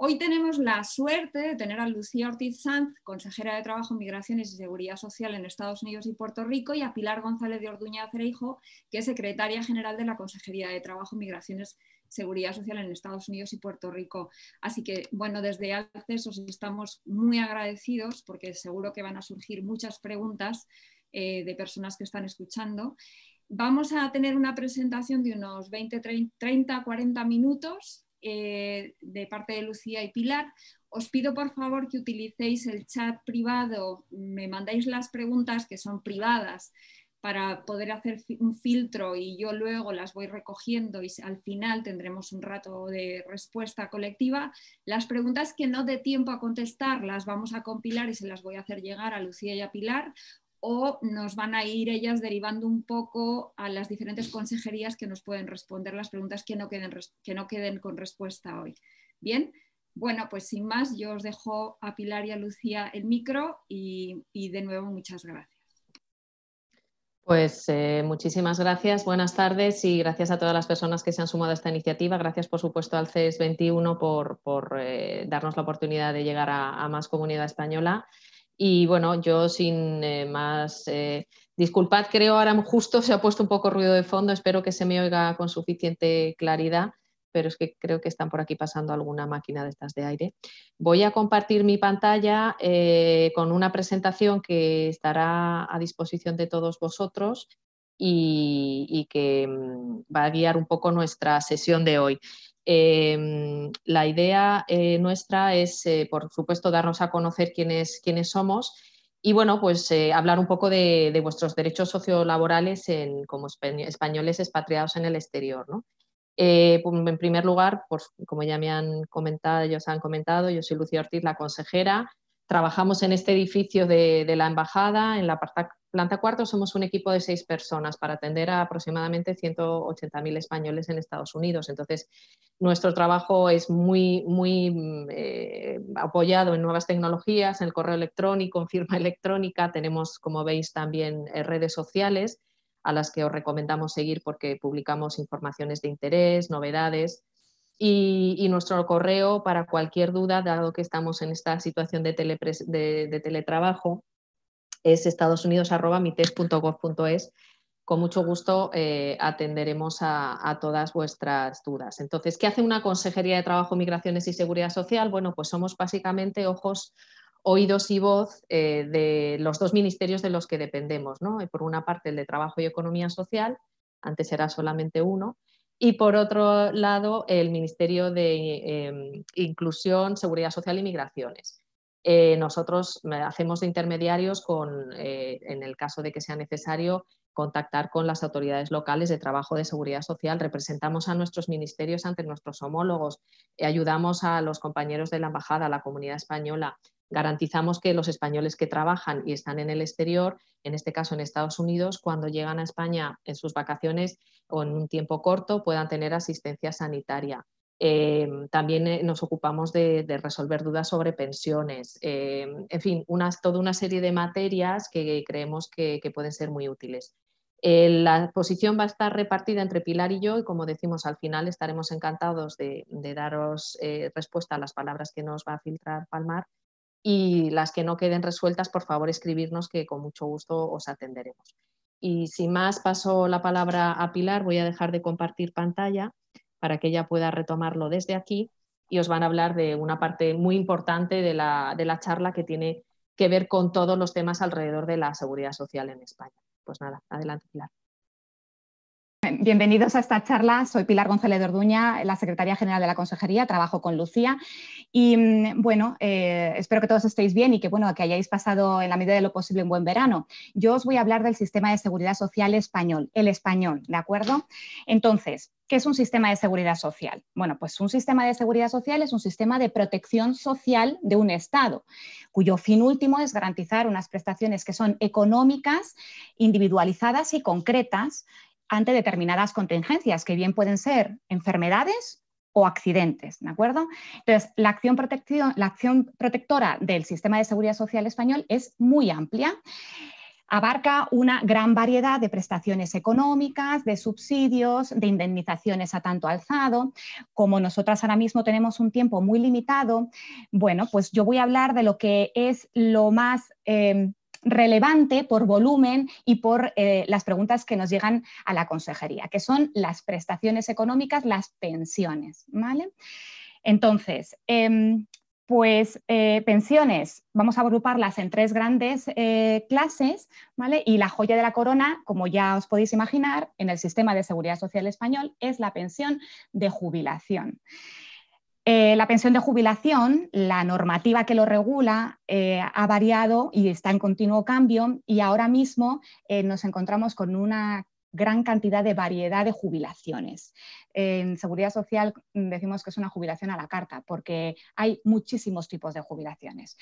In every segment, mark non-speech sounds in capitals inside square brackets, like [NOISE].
Hoy tenemos la suerte de tener a Lucía Ortiz Sanz, consejera de Trabajo, Migraciones y Seguridad Social en Estados Unidos y Puerto Rico, y a Pilar González de Orduña Cereijo, que es secretaria general de la Consejería de Trabajo, Migraciones Seguridad Social en Estados Unidos y Puerto Rico. Así que, bueno, desde ALCES os estamos muy agradecidos porque seguro que van a surgir muchas preguntas eh, de personas que están escuchando. Vamos a tener una presentación de unos 20, 30, 40 minutos eh, de parte de Lucía y Pilar. Os pido por favor que utilicéis el chat privado, me mandáis las preguntas que son privadas para poder hacer un filtro y yo luego las voy recogiendo y al final tendremos un rato de respuesta colectiva. Las preguntas que no dé tiempo a contestar las vamos a compilar y se las voy a hacer llegar a Lucía y a Pilar o nos van a ir ellas derivando un poco a las diferentes consejerías que nos pueden responder las preguntas que no queden, que no queden con respuesta hoy. Bien, bueno, pues sin más, yo os dejo a Pilar y a Lucía el micro y, de nuevo muchas gracias. Pues eh, muchísimas gracias, buenas tardes y gracias a todas las personas que se han sumado a esta iniciativa. Gracias, por supuesto, al CES 21 por, eh, darnos la oportunidad de llegar a más comunidad española. Y bueno, yo sin eh, más, eh, disculpad, creo ahora [LAUGHS] justo se ha puesto un poco ruido de fondo, espero que se me oiga con suficiente claridad, pero es que creo que están por aquí pasando alguna máquina de estas de aire. Voy a compartir mi pantalla eh, con una presentación que estará a disposición de todos vosotros y que mm, va a guiar un poco nuestra sesión de hoy. Em, la idea eh, nuestra es, eh, por supuesto, darnos a conocer quiénes, somos y, bueno, pues eh, hablar un poco de, vuestros derechos sociolaborales como españoles expatriados en el exterior. Pues, en primer lugar, como ya me han comentado, ellos han comentado, yo soy Lucía Ortiz, la consejera. Trabajamos en este edificio de, la embajada, en la planta, cuarto somos un equipo de seis personas para atender a aproximadamente 180.000 españoles en Estados Unidos. Entonces, nuestro trabajo es muy, muy mm, eh, apoyado en nuevas tecnologías, en el correo electrónico, en firma [LAUGHS] electrónica. Tenemos, como veis, también eh, redes sociales a las que os recomendamos seguir porque publicamos informaciones de interés, novedades y, nuestro correo para cualquier duda, dado que estamos en esta situación de, de, teletrabajo, es estadosunidosmites.gov.es. Con mucho gusto eh, atenderemos a, todas vuestras dudas. Entonces, ¿qué hace una Consejería de Trabajo, Migraciones y Seguridad Social? Bueno, pues somos básicamente ojos, oídos y voz eh, de los dos ministerios de los que dependemos. ¿no? Por una parte, el de Trabajo y Economía Social, antes era solamente uno, y por otro lado, el Ministerio de em, Inclusión, Seguridad Social y Migraciones. Eh, nosotros eh, hacemos de intermediarios con, eh, en el caso de que sea necesario, contactar con las autoridades locales de trabajo de seguridad social, representamos a nuestros ministerios ante nuestros homólogos, ayudamos a los compañeros de la embajada, a la comunidad española, garantizamos que los españoles que trabajan y están en el exterior, en este caso en Estados Unidos, cuando llegan a España en sus vacaciones o en un tiempo corto, puedan tener asistencia sanitaria. Em, también eh, nos ocupamos de, resolver dudas sobre pensiones, em, en fin, toda una serie de materias que creemos que, pueden ser muy útiles. la posición va a estar repartida entre Pilar y yo y como decimos al final estaremos encantados de, daros eh, respuesta a las palabras que nos va a filtrar Palmar y las que no queden resueltas, por favor escribirnos que con mucho gusto os atenderemos. Y sin más, paso la palabra a Pilar. Voy a dejar de compartir pantalla para que ella pueda retomarlo desde aquí y os van a hablar de una parte muy importante de la, de la charla que tiene que ver con todos los temas alrededor de la seguridad social en España. Pues nada, adelante Pilar. Bienvenidos a esta charla. Soy Pilar González de Orduña, la secretaria general de la Consejería. Trabajo con Lucía. Y mm, bueno, eh, espero que todos estéis bien y que, bueno, que hayáis pasado en la medida de lo posible un buen verano. Yo os voy a hablar del sistema de seguridad social español, el español, ¿de acuerdo? Entonces, ¿Qué es un sistema de seguridad social? Bueno, pues un sistema de seguridad social es un sistema de protección social de un Estado, cuyo fin último es garantizar unas prestaciones que son económicas, individualizadas y concretas ante determinadas contingencias, que bien pueden ser enfermedades o accidentes, ¿de acuerdo? Entonces, la acción, protectora del sistema de seguridad social español es muy amplia abarca una gran variedad de prestaciones económicas, de subsidios, de indemnizaciones a tanto alzado. Como nosotras ahora mismo tenemos un tiempo muy limitado, bueno, pues yo voy a hablar de lo que es lo más... Eh, relevante por volumen y por eh, las preguntas que nos llegan a la consejería, que son las prestaciones económicas, las pensiones. ¿vale? Entonces, em, pues eh, pensiones, vamos a agruparlas en tres grandes eh, clases, ¿vale? Y la joya de la corona, como ya os podéis imaginar, en el sistema de seguridad social español es la pensión de jubilación. Eh, la pensión de jubilación, la normativa que lo regula, eh, ha variado y está en continuo cambio y ahora mismo eh, nos encontramos con una gran cantidad de variedad de jubilaciones en seguridad social decimos que es una jubilación a la carta, porque hay muchísimos tipos de jubilaciones.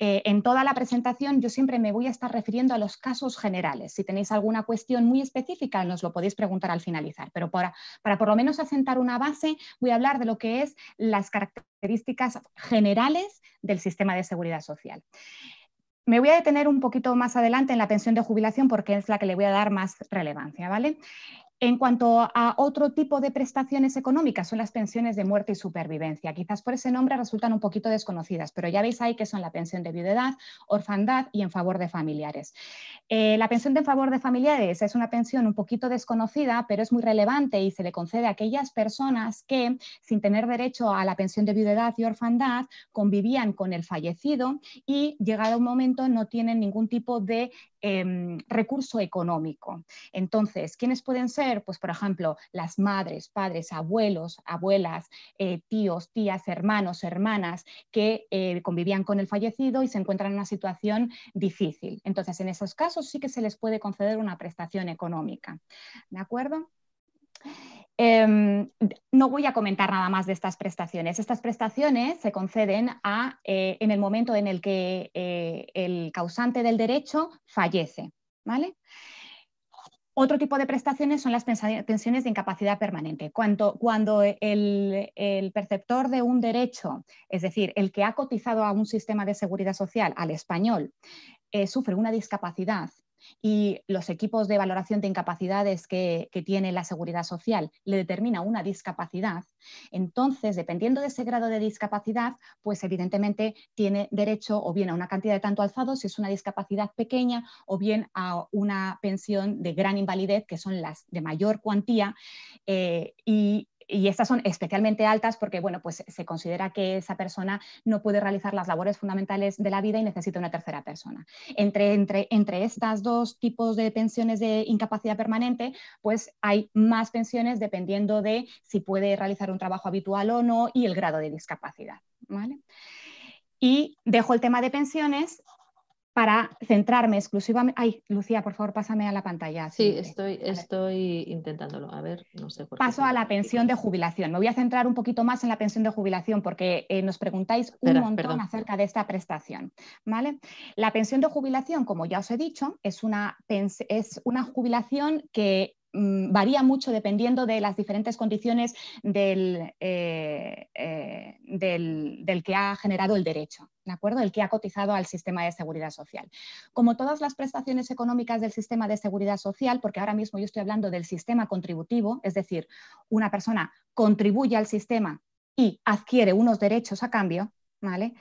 Eh, en toda la presentación yo siempre me voy a estar refiriendo a los casos generales. Si tenéis alguna cuestión muy específica, nos lo podéis preguntar al finalizar, pero para, para por lo menos asentar una base, voy a hablar de lo que es las características generales del sistema de seguridad social. Me voy a detener un poquito más adelante en la pensión de jubilación porque es la que le voy a dar más relevancia, ¿vale? En cuanto a otro tipo de prestaciones económicas, son las pensiones de muerte y supervivencia. Quizás por ese nombre resultan un poquito desconocidas, pero ya veis ahí que son la pensión de viudedad, orfandad y en favor de familiares. Eh, la pensión de en favor de familiares es una pensión un poquito desconocida, pero es muy relevante y se le concede a aquellas personas que, sin tener derecho a la pensión de viudedad y orfandad, convivían con el fallecido y, llegado un momento, no tienen ningún tipo de em, recurso económico. Entonces, ¿quiénes pueden ser? pues por ejemplo, las madres, padres, abuelos, abuelas, eh, tíos, tías, hermanos, hermanas que eh, convivían con el fallecido y se encuentran en una situación difícil. Entonces, en esos casos sí que se les puede conceder una prestación económica. ¿De acuerdo? Em, no voy a comentar nada más de estas prestaciones. Estas prestaciones se conceden eh, en el momento en el que el causante del derecho fallece. ¿vale? Otro tipo de prestaciones son las pensiones de incapacidad permanente. Cuando, cuando el, perceptor de un derecho, es decir, el que ha cotizado a un sistema de seguridad social, al español, eh, sufre una discapacidad y los equipos de valoración de incapacidades que, tiene la seguridad social le determina una discapacidad, entonces, dependiendo de ese grado de discapacidad, pues evidentemente tiene derecho o bien a una cantidad de tanto alzado si es una discapacidad pequeña o bien a una pensión de gran invalidez, que son las de mayor cuantía, eh, y y estas son especialmente altas porque bueno, pues se considera que esa persona no puede realizar las labores fundamentales de la vida y necesita una tercera persona. Entre, entre, entre estos dos tipos de pensiones de incapacidad permanente, pues hay más pensiones dependiendo de si puede realizar un trabajo habitual o no y el grado de discapacidad. Y dejo el tema de pensiones para centrarme exclusivamente. Ay, Lucía, por favor, pásame a la pantalla. Sí, estoy, estoy intentándolo. A ver, no sé por Paso a la pensión de jubilación. Me voy a centrar un poquito más en la pensión de jubilación porque eh, nos preguntáis un montón acerca de esta prestación. ¿vale? La pensión de jubilación, como ya os he dicho, es una, es una jubilación que Mm, varía mucho dependiendo de las diferentes condiciones eh, eh, del, que ha generado el derecho, ¿de acuerdo? El que ha cotizado al sistema de seguridad social. Como todas las prestaciones económicas del sistema de seguridad social, porque ahora mismo yo estoy hablando del sistema contributivo, es decir, una persona contribuye al sistema y adquiere unos derechos a cambio,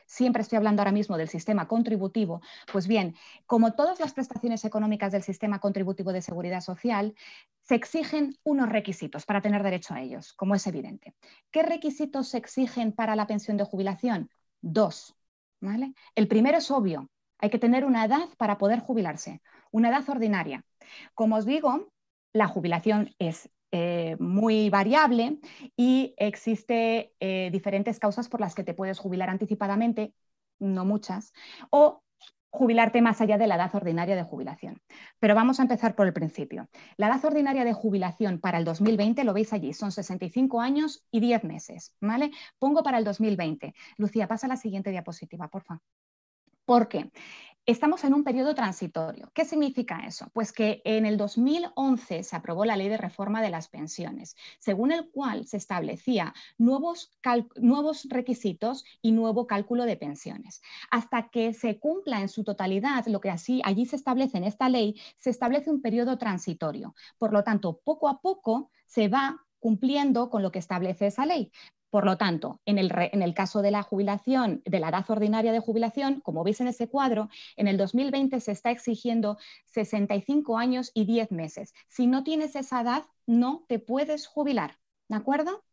Siempre estoy hablando ahora mismo del sistema contributivo. Pues bien, como todas las prestaciones económicas del sistema contributivo de seguridad social, se exigen unos requisitos para tener derecho a ellos, como es evidente. ¿Qué requisitos se exigen para la pensión de jubilación? Dos. ¿vale? El primero es obvio, hay que tener una edad para poder jubilarse, una edad ordinaria. Como os digo, la jubilación es eh, muy variable y existe eh, diferentes causas por las que te puedes jubilar anticipadamente, no muchas, o jubilarte más allá de la edad ordinaria de jubilación. Pero vamos a empezar por el principio. La edad ordinaria de jubilación para el 2020, lo veis allí, son 65 años y 10 meses, ¿vale? Pongo para el 2020. Lucía, pasa a la siguiente diapositiva, por favor. qué? Estamos en un periodo transitorio. ¿Qué significa eso? Pues que en el 2011 se aprobó la ley de reforma de las pensiones, según el cual se establecía nuevos, nuevos requisitos y nuevo cálculo de pensiones. Hasta que se cumpla en su totalidad lo que así, allí se establece en esta ley, se establece un periodo transitorio. Por lo tanto, poco a poco se va cumpliendo con lo que establece esa ley. Por lo tanto, en el, caso de la jubilación, de la edad ordinaria de jubilación, como veis en ese cuadro, en el 2020 se está exigiendo 65 años y 10 meses. Si no tienes esa edad, no te puedes jubilar, ¿de acuerdo?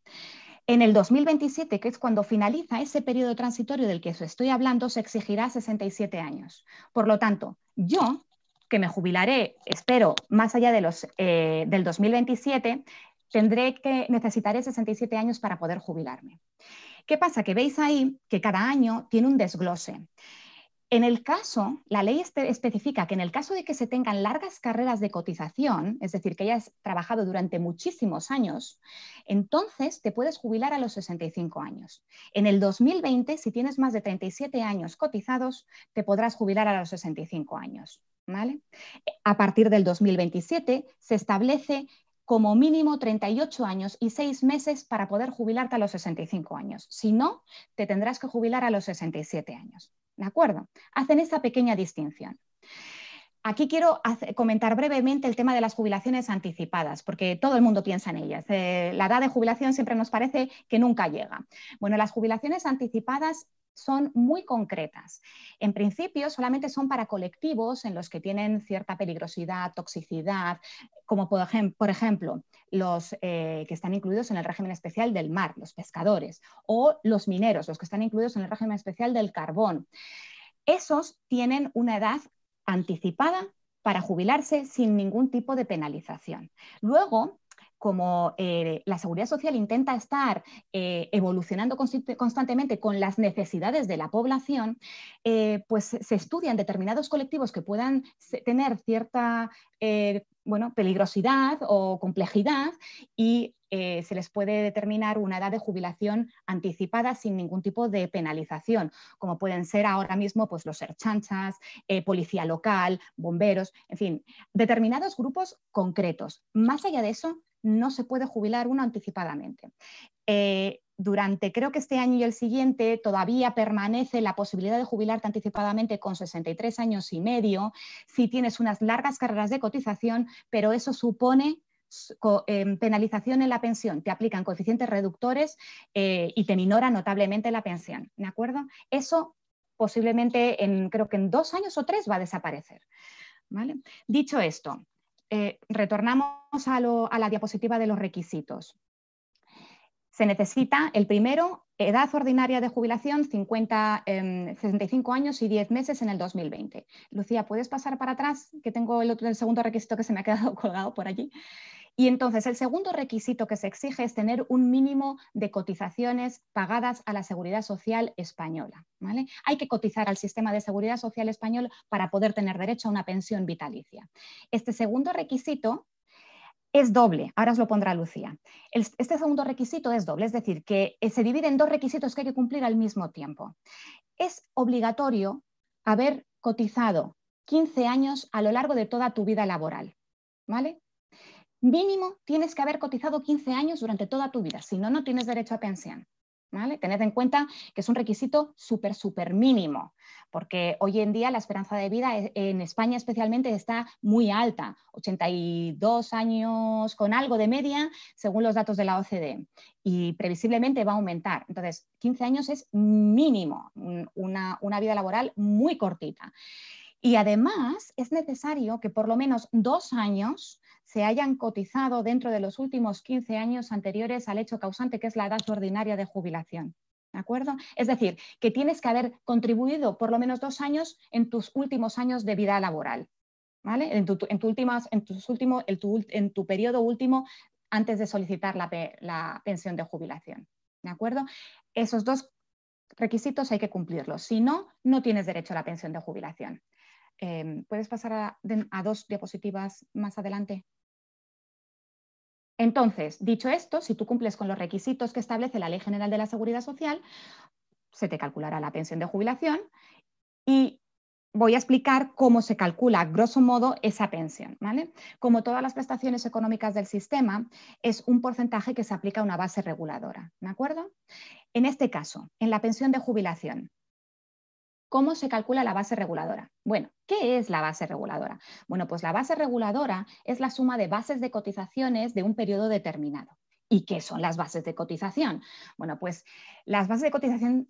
En el 2027, que es cuando finaliza ese periodo transitorio del que os estoy hablando, se exigirá 67 años. Por lo tanto, yo que me jubilaré, espero, más allá de los, eh, del 2027, tendré que necesitaré 67 años para poder jubilarme. ¿Qué pasa? Que veis ahí que cada año tiene un desglose. En el caso, la ley especifica que en el caso de que se tengan largas carreras de cotización, es decir, que hayas trabajado durante muchísimos años, entonces te puedes jubilar a los 65 años. En el 2020, si tienes más de 37 años cotizados, te podrás jubilar a los 65 años. ¿vale? A partir del 2027 se establece como mínimo 38 años y 6 meses para poder jubilarte a los 65 años. Si no, te tendrás que jubilar a los 67 años. ¿De acuerdo? Hacen esa pequeña distinción. Aquí quiero comentar brevemente el tema de las jubilaciones anticipadas, porque todo el mundo piensa en ellas. Eh, la edad de jubilación siempre nos parece que nunca llega. Bueno, las jubilaciones anticipadas son muy concretas. En principio, solamente son para colectivos en los que tienen cierta peligrosidad, toxicidad, como por, ejemplo los eh, que están incluidos en el régimen especial del mar, los pescadores, o los mineros, los que están incluidos en el régimen especial del carbón. Esos tienen una edad anticipada para jubilarse sin ningún tipo de penalización. Luego, como eh, la seguridad social intenta estar eh, evolucionando constantemente con las necesidades de la población, eh, pues se estudian determinados colectivos que puedan tener cierta bueno, peligrosidad o complejidad y eh, se les puede determinar una edad de jubilación anticipada sin ningún tipo de penalización, como pueden ser ahora mismo pues, los serchanchas, eh, policía local, bomberos, en fin, determinados grupos concretos. Más allá de eso, no se puede jubilar uno anticipadamente. Eh, durante creo que este año y el siguiente todavía permanece la posibilidad de jubilarte anticipadamente con 63 años y medio si tienes unas largas carreras de cotización, pero eso supone Em, penalización en la pensión, te aplican coeficientes reductores eh, y te minora notablemente la pensión, ¿de acuerdo? Eso posiblemente en, creo que en dos años o tres va a desaparecer, Dicho esto, eh, retornamos a la diapositiva de los requisitos se necesita el primero, edad ordinaria de jubilación, 50, 65 em, años y 10 meses en el 2020. Lucía, ¿puedes pasar para atrás? Que tengo el, el segundo requisito que se me ha quedado [LAUGHS] colgado por allí. Y entonces, el segundo requisito que se exige es tener un mínimo de cotizaciones pagadas a la Seguridad Social española. ¿vale? Hay que cotizar al sistema de Seguridad Social español para poder tener derecho a una pensión vitalicia. Este segundo requisito es doble. Ahora os lo pondrá Lucía. este segundo requisito es doble, es decir, que eh, se divide en dos requisitos que hay que cumplir al mismo tiempo. Es obligatorio haber cotizado 15 años a lo largo de toda tu vida laboral. ¿Vale? Mínimo tienes que haber cotizado 15 años durante toda tu vida, si no, no tienes derecho a pensión. Tened en cuenta que es un requisito súper, súper mínimo, porque hoy en día la esperanza de vida e-, en España especialmente está muy alta, 82 años con algo de media, según los datos de la OCDE, y previsiblemente va a aumentar. Entonces, 15 años es mínimo, una, una vida laboral muy cortita. Y además es necesario que por lo menos dos años se hayan cotizado dentro de los últimos 15 años anteriores al hecho causante, que es la edad ordinaria de jubilación. ¿De acuerdo? Es decir, que tienes que haber contribuido por lo menos dos años en tus últimos años de vida laboral. ¿Vale? En tu, últimas, en tus tu, periodo último antes de solicitar la, pensión de jubilación. ¿De acuerdo? Esos dos requisitos hay que cumplirlos. Si no, no tienes derecho a la pensión de jubilación. Em, ¿Puedes pasar a, dos diapositivas más adelante? Entonces, dicho esto, si tú cumples con los requisitos que establece la Ley General de la Seguridad Social, se te calculará la pensión de jubilación y voy a explicar cómo se calcula, grosso modo, esa pensión. ¿vale? Como todas las prestaciones económicas del sistema, es un porcentaje que se aplica a una base reguladora. ¿De acuerdo? En este caso, en la pensión de jubilación, ¿Cómo se calcula la base reguladora? Bueno, ¿qué es la base reguladora? Bueno, pues la base reguladora es la suma de bases de cotizaciones de un periodo determinado. ¿Y qué son las bases de cotización? Bueno, pues las bases de cotización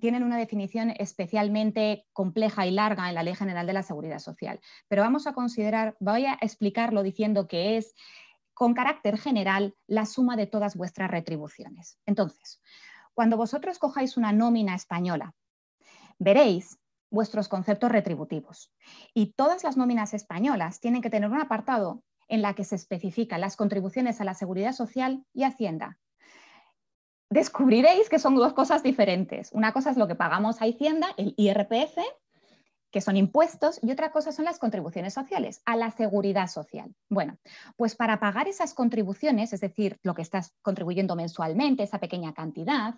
tienen una definición especialmente compleja y larga en la Ley General de la Seguridad Social, pero vamos a considerar, voy a explicarlo diciendo que es con carácter general la suma de todas vuestras retribuciones. Entonces, cuando vosotros cojáis una nómina española veréis vuestros conceptos retributivos. Y todas las nóminas españolas tienen que tener un apartado en la que se especifican las contribuciones a la seguridad social y Hacienda. Descubriréis que son dos cosas diferentes. Una cosa es lo que pagamos a Hacienda, el IRPF, que son impuestos, y otra cosa son las contribuciones sociales, a la seguridad social. Bueno, pues para pagar esas contribuciones, es decir, lo que estás contribuyendo mensualmente, esa pequeña cantidad,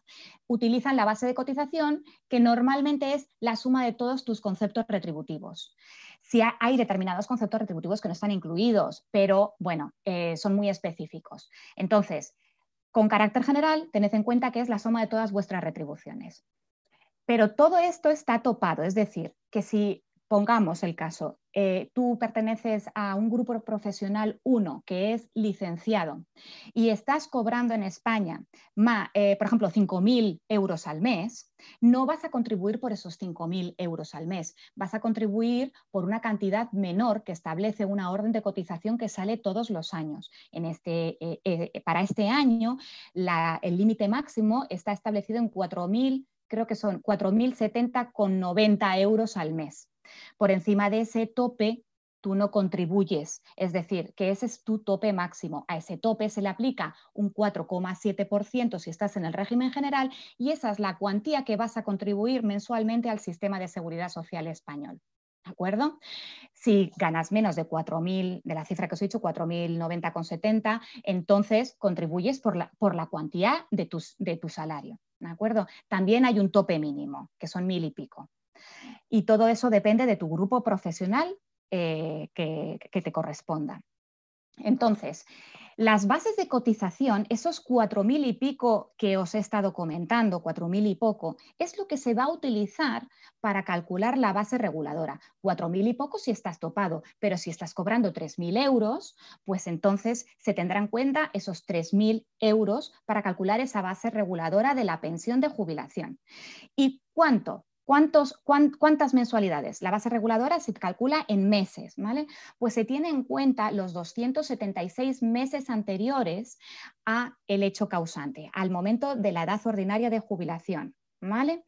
utilizan la base de cotización, que normalmente es la suma de todos tus conceptos retributivos. Si hay determinados conceptos retributivos que no están incluidos, pero bueno, eh, son muy específicos. Entonces, con carácter general, tened en cuenta que es la suma de todas vuestras retribuciones. Pero todo esto está topado, es decir, que si pongamos el caso, eh, tú perteneces a un grupo profesional 1 que es licenciado y estás cobrando en España, eh, por ejemplo, 5.000 euros al mes, no vas a contribuir por esos 5.000 euros al mes, vas a contribuir por una cantidad menor que establece una orden de cotización que sale todos los años. En este, eh, para este año, el límite máximo está establecido en 4.000 creo que son 4.070,90 euros al mes. Por encima de ese tope, tú no contribuyes, es decir, que ese es tu tope máximo. A ese tope se le aplica un 4,7% si estás en el régimen general y esa es la cuantía que vas a contribuir mensualmente al sistema de seguridad social español. ¿De acuerdo? Si ganas menos de 4.000, de la cifra que os he dicho, 4.090,70, entonces contribuyes por la, por la cuantía de, tus, de tu salario. ¿De acuerdo? También hay un tope mínimo, que son mil y pico. Y todo eso depende de tu grupo profesional eh, que, que te corresponda. Entonces, las bases de cotización, esos cuatro y pico que os he estado comentando, cuatro y poco, es lo que se va a utilizar para calcular la base reguladora. Cuatro mil y poco si estás topado, pero si estás cobrando 3.000 mil euros, pues entonces se tendrán en cuenta esos 3.000 mil euros para calcular esa base reguladora de la pensión de jubilación. ¿Y cuánto? ¿Cuántas mensualidades? La base reguladora se calcula en meses, ¿vale? Pues se tiene en cuenta los 276 meses anteriores a el hecho causante, al momento de la edad ordinaria de jubilación, ¿vale?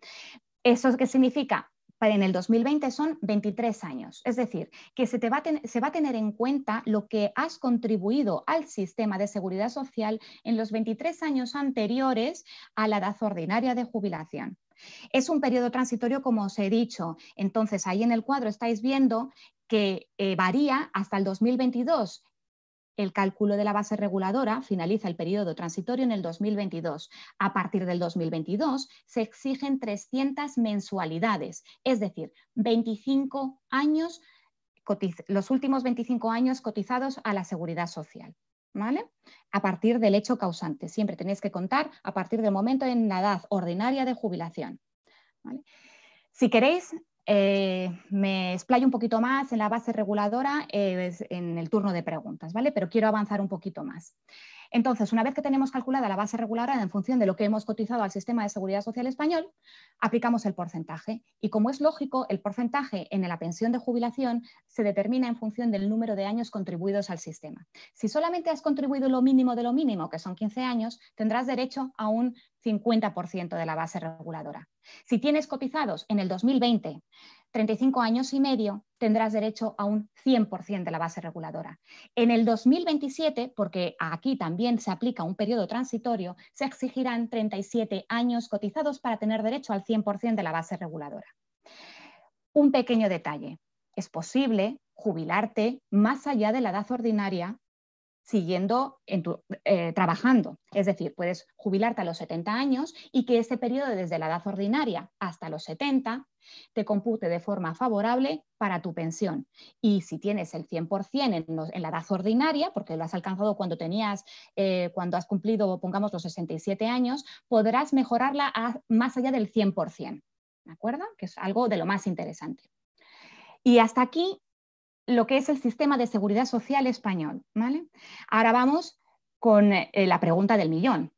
¿Eso qué significa? en el 2020 son 23 años. Es decir, que se, va, se va a tener en cuenta lo que has contribuido al sistema de seguridad social en los 23 años anteriores a la edad ordinaria de jubilación. Es un periodo transitorio, como os he dicho. Entonces, ahí en el cuadro estáis viendo que eh, varía hasta el 2022. El cálculo de la base reguladora finaliza el periodo transitorio en el 2022. A partir del 2022 se exigen 300 mensualidades, es decir, 25 años, los últimos 25 años cotizados a la seguridad social. A partir del hecho causante. Siempre tenéis que contar a partir del momento en la edad ordinaria de jubilación. Si queréis, eh, me explayo un poquito más en la base reguladora eh, en el turno de preguntas, ¿vale? Pero quiero avanzar un poquito más. Entonces, una vez que tenemos calculada la base reguladora en función de lo que hemos cotizado al sistema de seguridad social español, aplicamos el porcentaje. Y como es lógico, el porcentaje en la pensión de jubilación se determina en función del número de años contribuidos al sistema. Si solamente has contribuido lo mínimo de lo mínimo, que son 15 años, tendrás derecho a un 50% de la base reguladora. Si tienes cotizados en el 2020 35 años y medio, tendrás derecho a un 100% de la base reguladora. En el 2027, porque aquí también se aplica un periodo transitorio, se exigirán 37 años cotizados para tener derecho al 100% de la base reguladora. Un pequeño detalle. Es posible jubilarte más allá de la edad ordinaria siguiendo eh, trabajando. Es decir, puedes jubilarte a los 70 años y que ese periodo desde la edad ordinaria hasta los 70 te compute de forma favorable para tu pensión. Y si tienes el 100% en, la edad ordinaria, porque lo has alcanzado cuando tenías, eh, cuando has cumplido, pongamos, los 67 años, podrás mejorarla más allá del 100%. ¿De acuerdo? Que es algo de lo más interesante. Y hasta aquí lo que es el sistema de seguridad social español. Ahora vamos con eh, la pregunta del millón.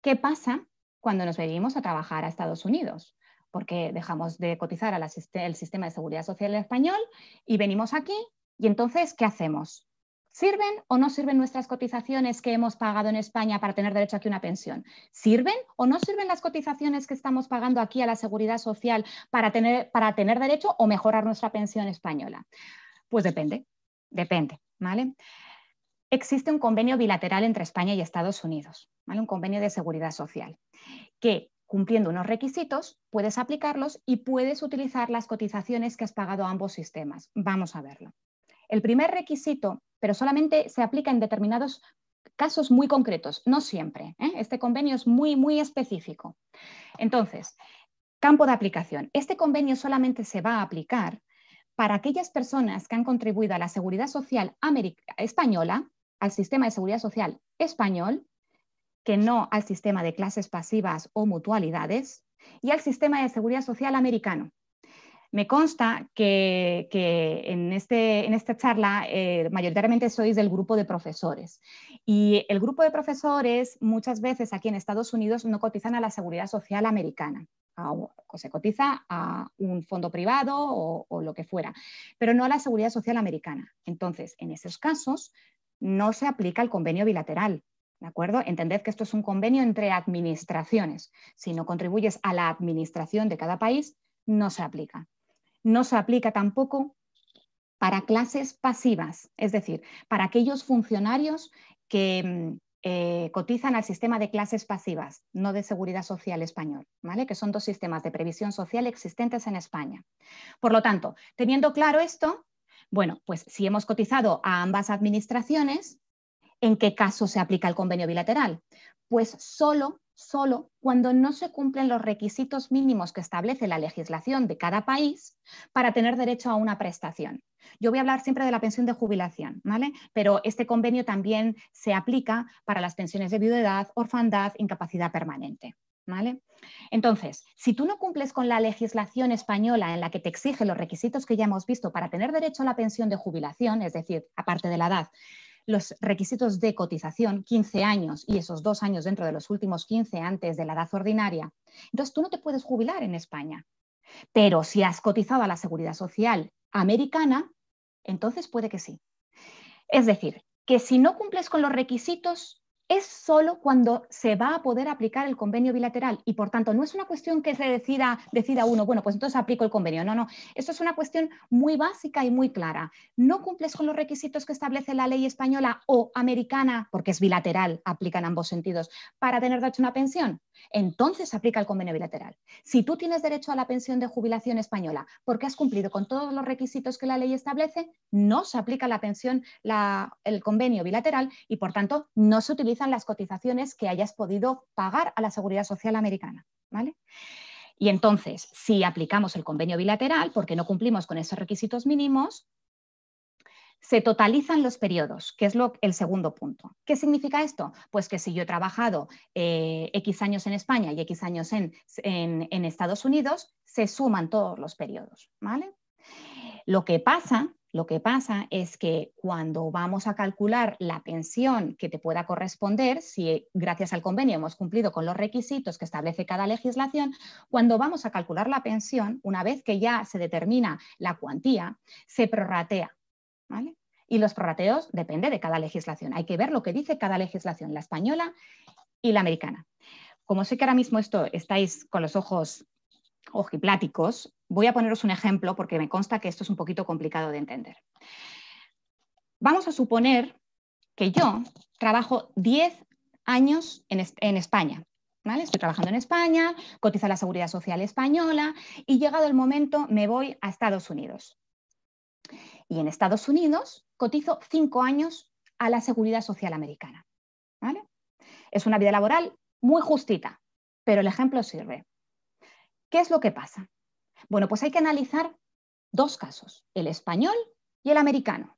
¿Qué pasa cuando nos venimos a trabajar a Estados Unidos? porque dejamos de cotizar al sistema de seguridad social español y venimos aquí y entonces, ¿qué hacemos? ¿Sirven o no sirven nuestras cotizaciones que hemos pagado en España para tener derecho aquí a una pensión? ¿Sirven o no sirven las cotizaciones que estamos pagando aquí a la seguridad social para tener, para tener derecho o mejorar nuestra pensión española? Pues depende, depende, ¿vale? Existe un convenio bilateral entre España y Estados Unidos, ¿vale? un convenio de seguridad social, que Cumpliendo unos requisitos, puedes aplicarlos y puedes utilizar las cotizaciones que has pagado a ambos sistemas. Vamos a verlo. El primer requisito, pero solamente se aplica en determinados casos muy concretos, no siempre. ¿eh? Este convenio es muy, muy específico. Entonces, campo de aplicación. Este convenio solamente se va a aplicar para aquellas personas que han contribuido a la seguridad social española, al sistema de seguridad social español, que no al sistema de clases pasivas o mutualidades y al sistema de seguridad social americano. Me consta que, este, en, esta charla eh, mayoritariamente sois del grupo de profesores y el grupo de profesores muchas veces aquí en Estados Unidos no cotizan a la seguridad social americana. o se cotiza a un fondo privado o, o lo que fuera, pero no a la seguridad social americana. Entonces, en esos casos no se aplica el convenio bilateral, ¿De acuerdo? Entended que esto es un convenio entre administraciones. Si no contribuyes a la administración de cada país, no se aplica. No se aplica tampoco para clases pasivas, es decir, para aquellos funcionarios que mm, eh, cotizan al sistema de clases pasivas, no de seguridad social español, ¿vale? que son dos sistemas de previsión social existentes en España. Por lo tanto, teniendo claro esto, bueno, pues si hemos cotizado a ambas administraciones, ¿En qué caso se aplica el convenio bilateral? Pues solo, solo cuando no se cumplen los requisitos mínimos que establece la legislación de cada país para tener derecho a una prestación. Yo voy a hablar siempre de la pensión de jubilación, ¿vale? Pero este convenio también se aplica para las pensiones de viudedad, orfandad, incapacidad permanente. ¿Vale? Entonces, si tú no cumples con la legislación española en la que te exige los requisitos que ya hemos visto para tener derecho a la pensión de jubilación, es decir, aparte de la edad, los requisitos de cotización, 15 años y esos dos años dentro de los últimos 15 antes de la edad ordinaria, entonces tú no te puedes jubilar en España. Pero si has cotizado a la seguridad social americana, entonces puede que sí. Es decir, que si no cumples con los requisitos, es solo cuando se va a poder aplicar el convenio bilateral y por tanto no es una cuestión que se decida, uno, bueno, pues entonces aplico el convenio. No, no, esto es una cuestión muy básica y muy clara. No cumples con los requisitos que establece la ley española o americana, porque es bilateral, aplica en ambos sentidos, para tener derecho a una pensión entonces aplica el convenio bilateral. Si tú tienes derecho a la pensión de jubilación española porque has cumplido con todos los requisitos que la ley establece, no se aplica la pensión, el convenio bilateral y por tanto no se utilizan las cotizaciones que hayas podido pagar a la seguridad social americana. ¿vale? Y entonces, si aplicamos el convenio bilateral porque no cumplimos con esos requisitos mínimos, se totalizan los periodos, que es lo, el segundo punto. ¿Qué significa esto? Pues que si yo he trabajado eh, X años en España y X años en, Estados Unidos, se suman todos los periodos, ¿vale? Lo que pasa... Lo que pasa es que cuando vamos a calcular la pensión que te pueda corresponder, si gracias al convenio hemos cumplido con los requisitos que establece cada legislación, cuando vamos a calcular la pensión, una vez que ya se determina la cuantía, se prorratea y los prorrateos depende de cada legislación. Hay que ver lo que dice cada legislación, la española y la americana. Como sé que ahora mismo esto estáis con los ojos ojipláticos, voy a poneros un ejemplo porque me consta que esto es un poquito complicado de entender. Vamos a suponer que yo trabajo 10 años en, España. Estoy trabajando en España, cotiza la seguridad social española y llegado el momento me voy a Estados Unidos. Y en Estados Unidos cotizo cinco años a la seguridad social americana. Es una vida laboral muy justita, pero el ejemplo sirve. ¿Qué es lo que pasa? Bueno, pues hay que analizar dos casos, el español y el americano.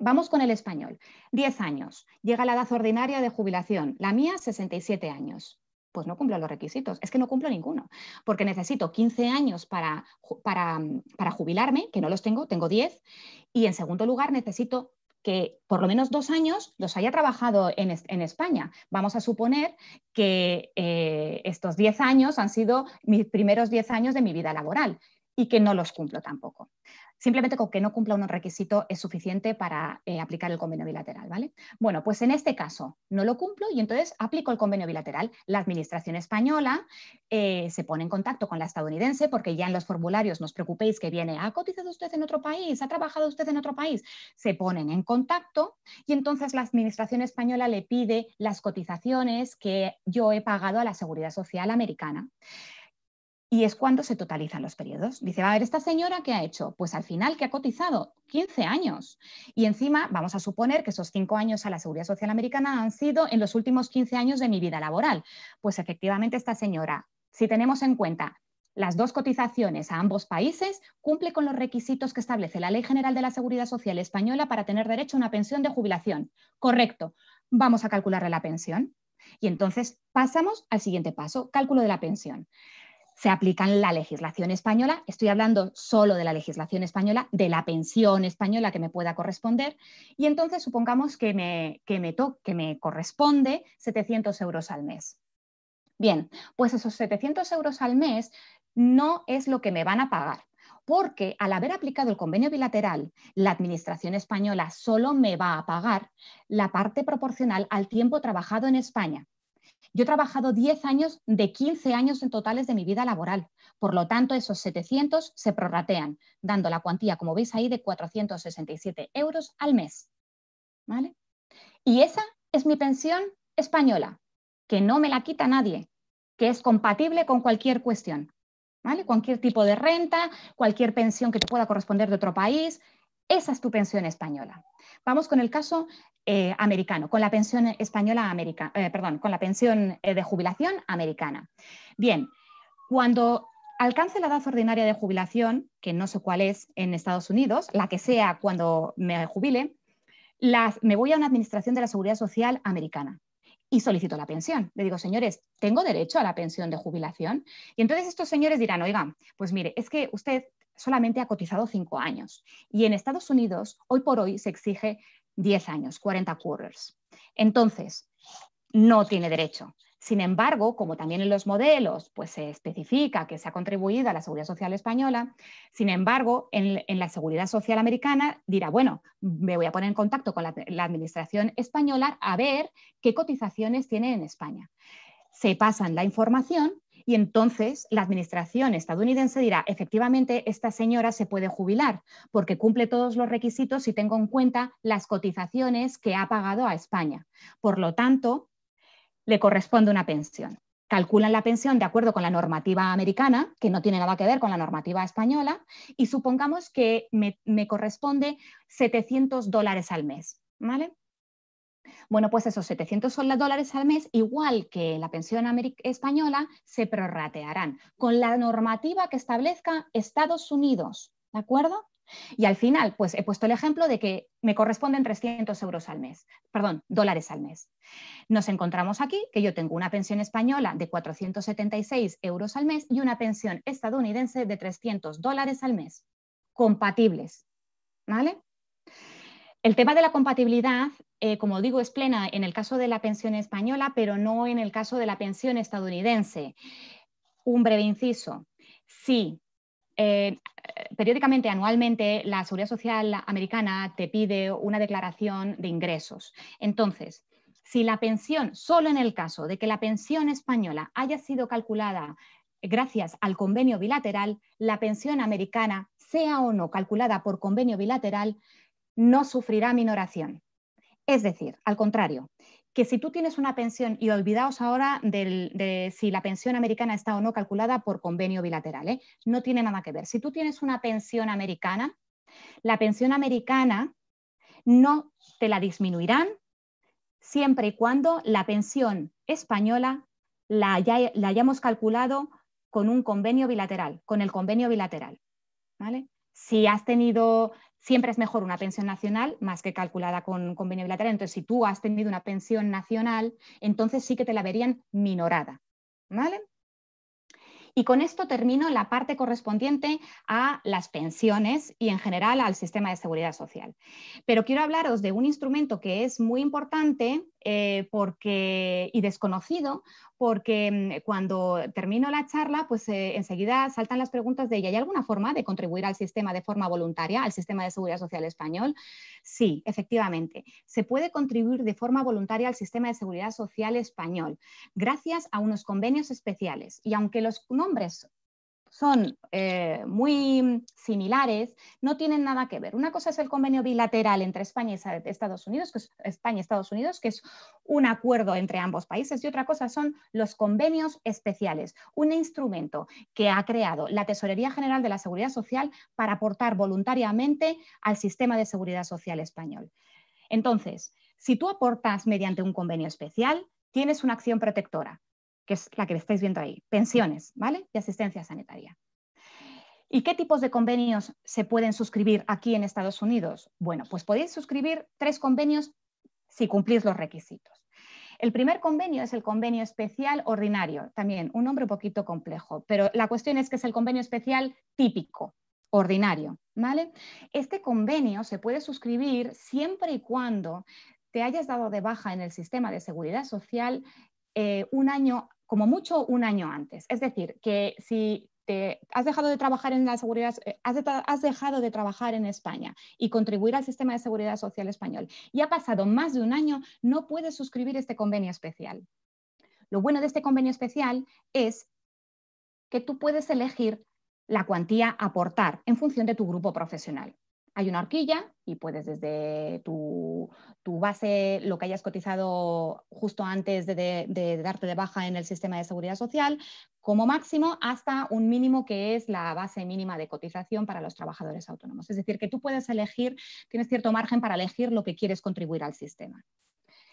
Vamos con el español. 10 años, llega la edad ordinaria de jubilación, la mía 67 años pues no cumple los requisitos. Es que no cumplo ninguno, porque necesito 15 años para, para, jubilarme, que no los tengo, tengo 10, y en segundo lugar necesito que por lo menos dos años los haya trabajado en, España. Vamos a suponer que eh, estos 10 años han sido mis primeros 10 años de mi vida laboral y que no los cumplo tampoco. Simplemente con que no cumpla un requisito es suficiente para eh, aplicar el convenio bilateral, ¿vale? Bueno, pues en este caso no lo cumplo y entonces aplico el convenio bilateral. La administración española eh, se pone en contacto con la estadounidense porque ya en los formularios, no os preocupéis que viene, ¿ha cotizado usted en otro país? ¿Ha trabajado usted en otro país? Se ponen en contacto y entonces la administración española le pide las cotizaciones que yo he pagado a la Seguridad Social americana. Y es cuando se totalizan los periodos. Dice, a ver, esta señora qué ha hecho, pues al final que ha cotizado 15 años. Y encima vamos a suponer que esos cinco años a la Seguridad Social Americana han sido en los últimos 15 años de mi vida laboral. Pues efectivamente esta señora, si tenemos en cuenta las dos cotizaciones a ambos países, cumple con los requisitos que establece la Ley General de la Seguridad Social Española para tener derecho a una pensión de jubilación. Correcto, vamos a calcularle la pensión. Y entonces pasamos al siguiente paso, cálculo de la pensión se aplica la legislación española. Estoy hablando solo de la legislación española, de la pensión española que me pueda corresponder. Y entonces supongamos que me, que me, me corresponde 700 euros al mes. Bien, pues esos 700 euros al mes no es lo que me van a pagar porque al haber aplicado el convenio bilateral, la Administración española solo me va a pagar la parte proporcional al tiempo trabajado en España. Yo he trabajado 10 años de 15 años en totales de mi vida laboral. Por lo tanto, esos 700 se prorratean, dando la cuantía, como veis ahí, de 467 euros al mes. ¿Vale? Y esa es mi pensión española, que no me la quita nadie, que es compatible con cualquier cuestión. ¿Vale? Cualquier tipo de renta, cualquier pensión que te pueda corresponder de otro país, esa es tu pensión española. Vamos con el caso eh, americano, con la pensión española americana, eh, perdón, con la pensión eh, de jubilación americana. Bien, cuando alcance la edad ordinaria de jubilación, que no sé cuál es en Estados Unidos, la que sea cuando me jubile, me voy a una administración de la seguridad social americana y solicito la pensión. Le digo, señores, ¿tengo derecho a la pensión de jubilación? Y entonces estos señores dirán, oiga, pues mire, es que usted solamente ha cotizado cinco años. Y en Estados Unidos, hoy por hoy, se exige 10 años, 40 quarters. Entonces, no tiene derecho. Sin embargo, como también en los modelos pues, se especifica que se ha contribuido a la seguridad social española, sin embargo, en, la seguridad social americana dirá, bueno, me voy a poner en contacto con la, administración española a ver qué cotizaciones tiene en España. Se pasan la información y entonces la administración estadounidense dirá, efectivamente, esta señora se puede jubilar porque cumple todos los requisitos y tengo en cuenta las cotizaciones que ha pagado a España. Por lo tanto, le corresponde una pensión. Calculan la pensión de acuerdo con la normativa americana, que no tiene nada que ver con la normativa española, y supongamos que me, me corresponde 700 dólares al mes. ¿vale? Bueno, pues esos 700 dólares al mes, igual que la pensión española, se prorratearán con la normativa que establezca Estados Unidos, ¿de acuerdo? Y al final, pues he puesto el ejemplo de que me corresponden 300 euros al mes, perdón, dólares al mes. Nos encontramos aquí que yo tengo una pensión española de 476 euros al mes y una pensión estadounidense de 300 dólares al mes, compatibles, ¿vale? El tema de la compatibilidad eh, como digo, es plena en el caso de la pensión española, pero no en el caso de la pensión estadounidense. Un breve inciso. Sí, eh, periódicamente, anualmente, la Seguridad Social americana te pide una declaración de ingresos. Entonces, si la pensión, solo en el caso de que la pensión española haya sido calculada gracias al convenio bilateral, la pensión americana, sea o no calculada por convenio bilateral, no sufrirá minoración. Es decir, al contrario, que si tú tienes una pensión, y olvidaos ahora de si la pensión americana está o no calculada por convenio bilateral, ¿eh? no tiene nada que ver. Si tú tienes una pensión americana, la pensión americana no te la disminuirán siempre y cuando la pensión española la, la hayamos calculado con un convenio bilateral, con el convenio bilateral. ¿vale? Si has tenido siempre es mejor una pensión nacional más que calculada con convenio bilateral. Entonces, si tú has tenido una pensión nacional, entonces sí que te la verían minorada. ¿Vale? Y con esto termino la parte correspondiente a las pensiones y en general al sistema de seguridad social. Pero quiero hablaros de un instrumento que es muy importante eh, porque, y desconocido, porque mm, cuando termino la charla, pues eh, enseguida saltan las preguntas de ella. ¿Hay alguna forma de contribuir al sistema de forma voluntaria, al sistema de seguridad social español? Sí, efectivamente. Se puede contribuir de forma voluntaria al sistema de seguridad social español gracias a unos convenios especiales. Y aunque los nombres son eh, muy similares, no tienen nada que ver. Una cosa es el convenio bilateral entre España y Estados Unidos, que España y Estados Unidos, que es un acuerdo entre ambos países, y otra cosa son los convenios especiales, un instrumento que ha creado la Tesorería General de la Seguridad Social para aportar voluntariamente al sistema de seguridad social español. Entonces, si tú aportas mediante un convenio especial, tienes una acción protectora que es la que estáis viendo ahí, pensiones, ¿vale? Y asistencia sanitaria. ¿Y qué tipos de convenios se pueden suscribir aquí en Estados Unidos? Bueno, pues podéis suscribir tres convenios si cumplís los requisitos. El primer convenio es el convenio especial ordinario, también un nombre un poquito complejo, pero la cuestión es que es el convenio especial típico, ordinario, ¿vale? Este convenio se puede suscribir siempre y cuando te hayas dado de baja en el sistema de seguridad social eh, un año, como mucho un año antes. Es decir, que si te, has dejado de trabajar en la seguridad, eh, has, has, dejado de trabajar en España y contribuir al sistema de seguridad social español y ha pasado más de un año, no puedes suscribir este convenio especial. Lo bueno de este convenio especial es que tú puedes elegir la cuantía aportar en función de tu grupo profesional. Hay una horquilla y puedes desde tu, base, lo que hayas cotizado justo antes de, darte de baja en el sistema de seguridad social, como máximo hasta un mínimo que es la base mínima de cotización para los trabajadores autónomos. Es decir, que tú puedes elegir, tienes cierto margen para elegir lo que quieres contribuir al sistema.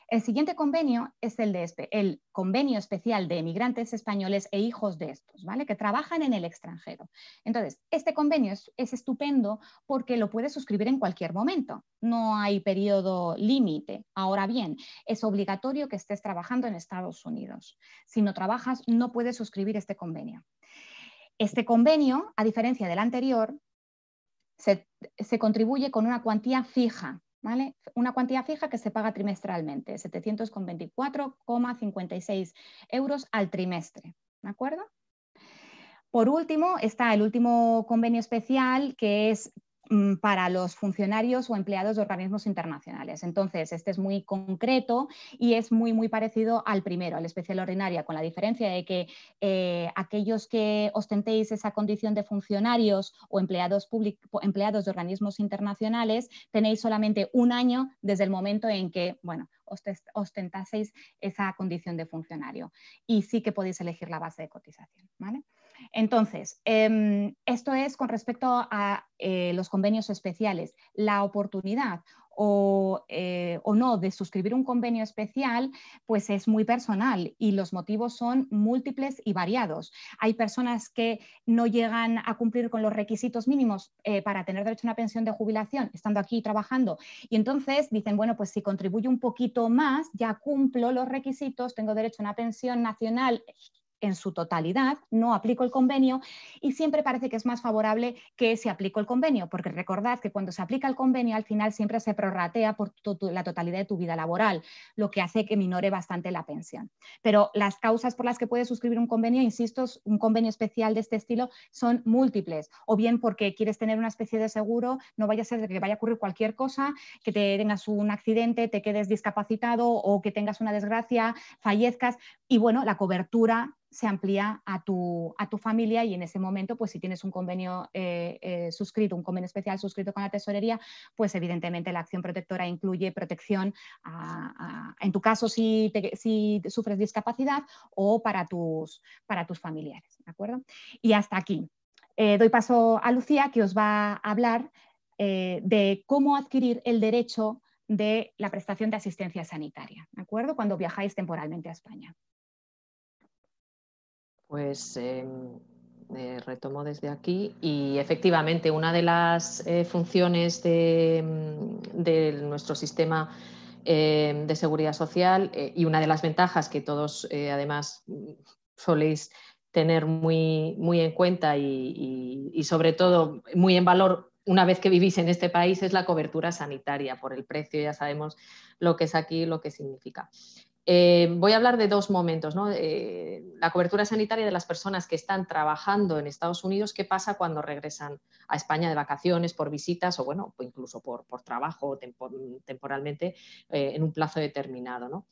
El siguiente convenio es el, convenio especial de emigrantes españoles e hijos de estos, ¿vale? Que trabajan en el extranjero. Entonces, este convenio es, estupendo porque lo puedes suscribir en cualquier momento. No hay periodo límite. Ahora bien, es obligatorio que estés trabajando en Estados Unidos. Si no trabajas, no puedes suscribir este convenio. Este convenio, a diferencia del anterior, se contribuye con una cuantía fija una cuantía fija que se paga trimestralmente, 724,56 euros al trimestre, ¿de acuerdo? Por último, está el último convenio especial, que es Mm, para los funcionarios o empleados de organismos internacionales. Entonces, este es muy concreto y es muy, muy parecido al primero, al especial ordinaria, con la diferencia de que eh, aquellos que ostentéis esa condición de funcionarios o empleados, de organismos internacionales tenéis solamente un año desde el momento en que, bueno, ostentaseis esa condición de funcionario y sí que podéis elegir la base de cotización, ¿vale? Entonces, em, esto es con respecto a eh, los convenios especiales. La oportunidad eh, o, no de suscribir un convenio especial, pues es muy personal y los motivos son múltiples y variados. Hay personas que no llegan a cumplir con los requisitos mínimos eh, para tener derecho a una pensión de jubilación, estando aquí trabajando, y entonces dicen, bueno, pues si contribuyo un poquito más, ya cumplo los requisitos, tengo derecho a una pensión nacional en su totalidad, no aplico el convenio y siempre parece que es más favorable que se aplico el convenio, porque recordad que cuando se aplica el convenio al final siempre se prorratea por la totalidad de tu vida laboral, lo que hace que minore bastante la pensión. Pero las causas por las que puedes suscribir un convenio, insisto, un convenio especial de este estilo son múltiples, o bien porque quieres tener una especie de seguro, no vaya a ser que vaya a ocurrir cualquier cosa, que te tengas un accidente, te quedes discapacitado o que tengas una desgracia, fallezcas y bueno, la cobertura se amplía a tu, familia y en ese momento, pues si tienes un convenio eh, eh, suscrito, un convenio especial suscrito con la tesorería, pues evidentemente la acción protectora incluye protección en tu caso si, si sufres discapacidad o para tus, para tus familiares. ¿De acuerdo? Y hasta aquí. Eh, doy paso a Lucía que os va a hablar de cómo adquirir el derecho de la prestación de asistencia sanitaria, ¿de acuerdo? Cuando viajáis temporalmente a España pues em, eh, retomo desde aquí y efectivamente una de las eh, funciones mm, de, nuestro sistema em, de seguridad social eh, y una de las ventajas que todos además mm, soléis tener muy, muy en cuenta y, y sobre todo muy en valor una vez que vivís en este país es la cobertura sanitaria por el precio, ya sabemos lo que es aquí, lo que significa. Eh, voy a hablar de dos momentos, eh, la cobertura sanitaria de las personas que están trabajando en Estados Unidos, qué pasa cuando regresan a España de vacaciones, por visitas o bueno, incluso por, trabajo temporalmente eh, en un plazo determinado.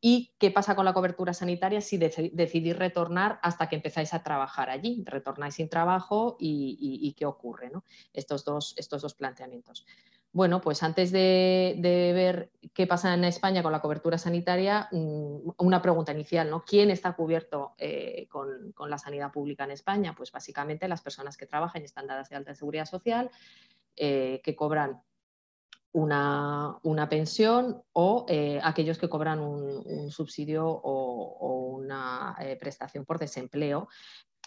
y qué pasa con la cobertura sanitaria si decidís retornar hasta que empezáis a trabajar allí, retornáis sin trabajo y, qué ocurre, estos dos planteamientos bueno, pues antes de, ver qué pasa en España con la cobertura sanitaria, una pregunta inicial, ¿no? ¿Quién está cubierto eh, con, la sanidad pública en España? Pues básicamente las personas que trabajan y están de alta seguridad social, eh, que cobran una, pensión o eh, aquellos que cobran un, subsidio o, o una prestación por desempleo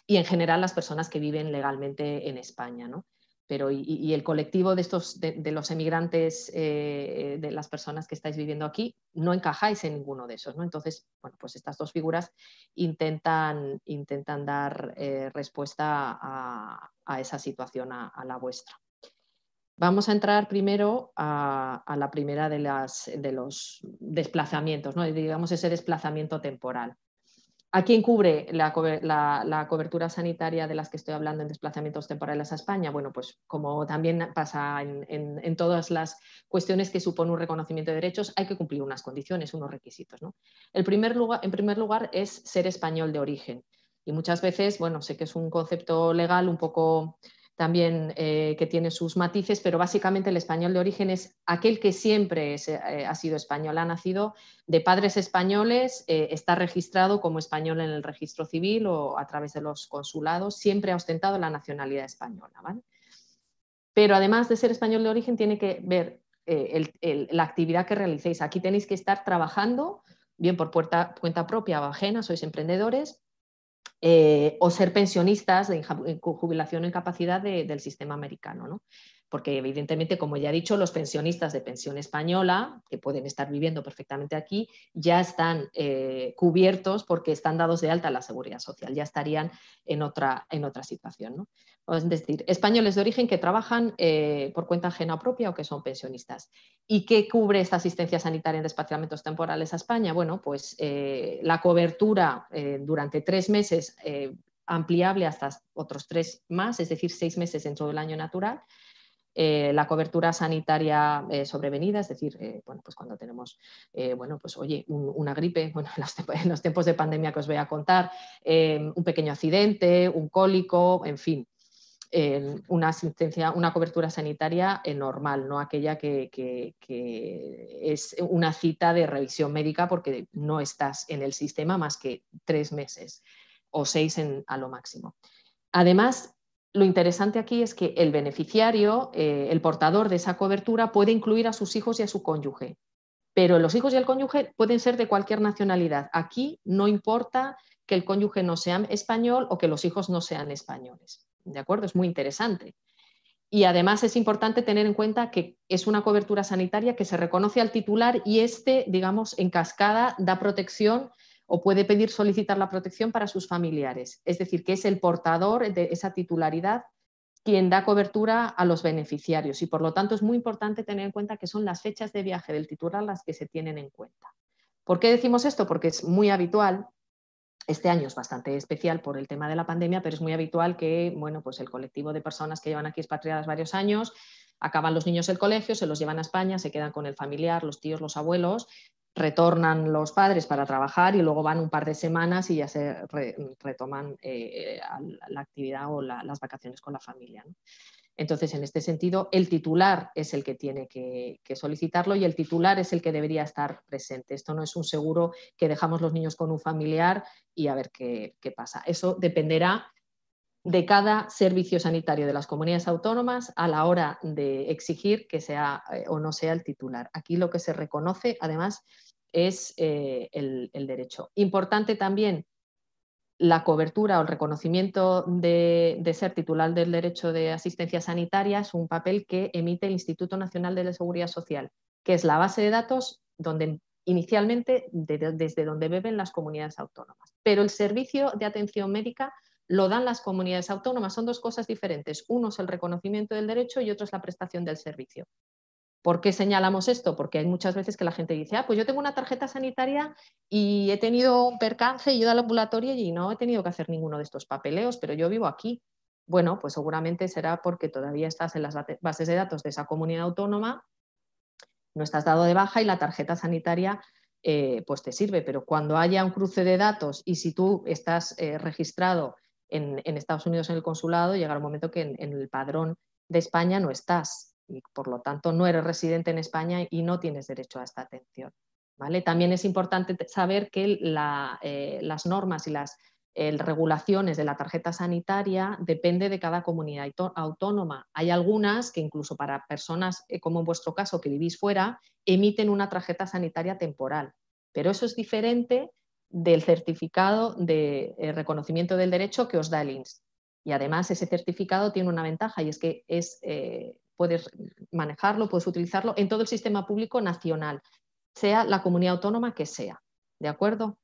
y en general las personas que viven legalmente en España, ¿no? pero y, el colectivo de los emigrantes eh, de las personas que estáis viviendo aquí no encajáis en ninguno de esos no entonces bueno pues estas dos figuras intentan dar eh, respuesta a, esa situación a, la vuestra Vamos a entrar primero a, la primera de, de los desplazamientos, ¿no? digamos ese desplazamiento temporal. ¿A quién cubre la, cobertura sanitaria de las que estoy hablando en desplazamientos temporales a España? Bueno, pues como también pasa en, todas las cuestiones que supone un reconocimiento de derechos, hay que cumplir unas condiciones, unos requisitos. El primer lugar, en primer lugar es ser español de origen. Y muchas veces, bueno, sé que es un concepto legal un poco también eh, que tiene sus matices, pero básicamente el español de origen es aquel que siempre eh, ha sido español, ha nacido de padres españoles, eh, está registrado como español en el registro civil o a través de los consulados, siempre ha ostentado la nacionalidad española. Pero además de ser español de origen, tiene que ver la actividad que realicéis. Aquí tenéis que estar trabajando, bien por cuenta propia o ajena, sois emprendedores, eh, o ser pensionistas de jubilación o incapacidad del sistema americano. ¿no? porque evidentemente, como ya he dicho, los pensionistas de pensión española, que pueden estar viviendo perfectamente aquí, ya están eh, cubiertos porque están dados de alta la seguridad social, ya estarían en otra, situación. Es decir, españoles de origen que trabajan eh, por cuenta ajena propia o que son pensionistas. ¿Y qué cubre esta asistencia sanitaria en desplazamientos temporales a España? Bueno, pues eh, la cobertura durante tres meses ampliable hasta otros tres más, es decir, seis meses dentro del año natural eh, la cobertura sanitaria eh, sobrevenida, es decir, eh, bueno, pues cuando tenemos, bueno, pues oye, una gripe, [LAUGHS] bueno, en los, tiempos de pandemia que os voy a contar, em, un pequeño accidente, un cólico, en fin, em, una asistencia, una cobertura sanitaria normal, no aquella que, es una cita de revisión médica porque no estás en el sistema más que tres meses o seis en, a lo máximo. Además, lo interesante aquí es que el beneficiario, eh, el portador de esa cobertura, puede incluir a sus hijos y a su cónyuge. Pero los hijos y el cónyuge pueden ser de cualquier nacionalidad. Aquí no importa que el cónyuge no sea español o que los hijos no sean españoles. ¿De acuerdo? Es muy interesante. Y además es importante tener en cuenta que es una cobertura sanitaria que se reconoce al titular y este, digamos, en cascada da protección o puede pedir solicitar la protección para sus familiares. Es decir, que es el portador de esa titularidad quien da cobertura a los beneficiarios y por lo tanto es muy importante tener en cuenta que son las fechas de viaje del titular las que se tienen en cuenta. ¿Por qué decimos esto? Porque es muy habitual, este año es bastante especial por el tema de la pandemia, pero es muy habitual que bueno, pues el colectivo de personas que llevan aquí expatriadas varios años, acaban los niños el colegio, se los llevan a España, se quedan con el familiar, los tíos, los abuelos retornan los padres para trabajar y luego van un par de semanas y ya se retoman eh, eh, la actividad o las vacaciones con la familia. Entonces, en este sentido, el titular es el que tiene que, solicitarlo y el titular es el que debería estar presente. Esto no es un seguro que dejamos los niños con un familiar y a ver qué, pasa. Eso dependerá de cada servicio sanitario de las comunidades autónomas a la hora de exigir que sea eh, o no sea el titular. Aquí lo que se reconoce, además, es eh, el, derecho. Importante también la cobertura o el reconocimiento de, ser titular del derecho de asistencia sanitaria es un papel que emite el Instituto Nacional de la Seguridad Social, que es la base de datos donde inicialmente desde donde beben las comunidades autónomas. Pero el servicio de atención médica lo dan las comunidades autónomas. Son dos cosas diferentes. Uno es el reconocimiento del derecho y otro es la prestación del servicio. ¿Por qué señalamos esto? Porque hay muchas veces que la gente dice, ah, pues yo tengo una tarjeta sanitaria y he tenido un percance, y he ido la ambulatoria y no he tenido que hacer ninguno de estos papeleos, pero yo vivo aquí. Bueno, pues seguramente será porque todavía estás en las bases de datos de esa comunidad autónoma, no estás dado de baja y la tarjeta sanitaria eh, pues te sirve, pero cuando haya un cruce de datos y si tú estás eh, registrado en, Estados Unidos en el consulado, llega un momento que en, en el padrón de España no estás y por lo tanto no eres residente en España y no tienes derecho a esta atención. ¿vale? También es importante saber que eh, las normas y las regulaciones de la tarjeta sanitaria depende de cada comunidad autónoma. Hay algunas que incluso para personas eh, como en vuestro caso que vivís fuera, emiten una tarjeta sanitaria temporal, pero eso es diferente del certificado de eh, reconocimiento del derecho que os da el INS. Y además ese certificado tiene una ventaja y es que es, puedes manejarlo, puedes utilizarlo en todo el sistema público nacional, sea la comunidad autónoma que sea. ¿De acuerdo?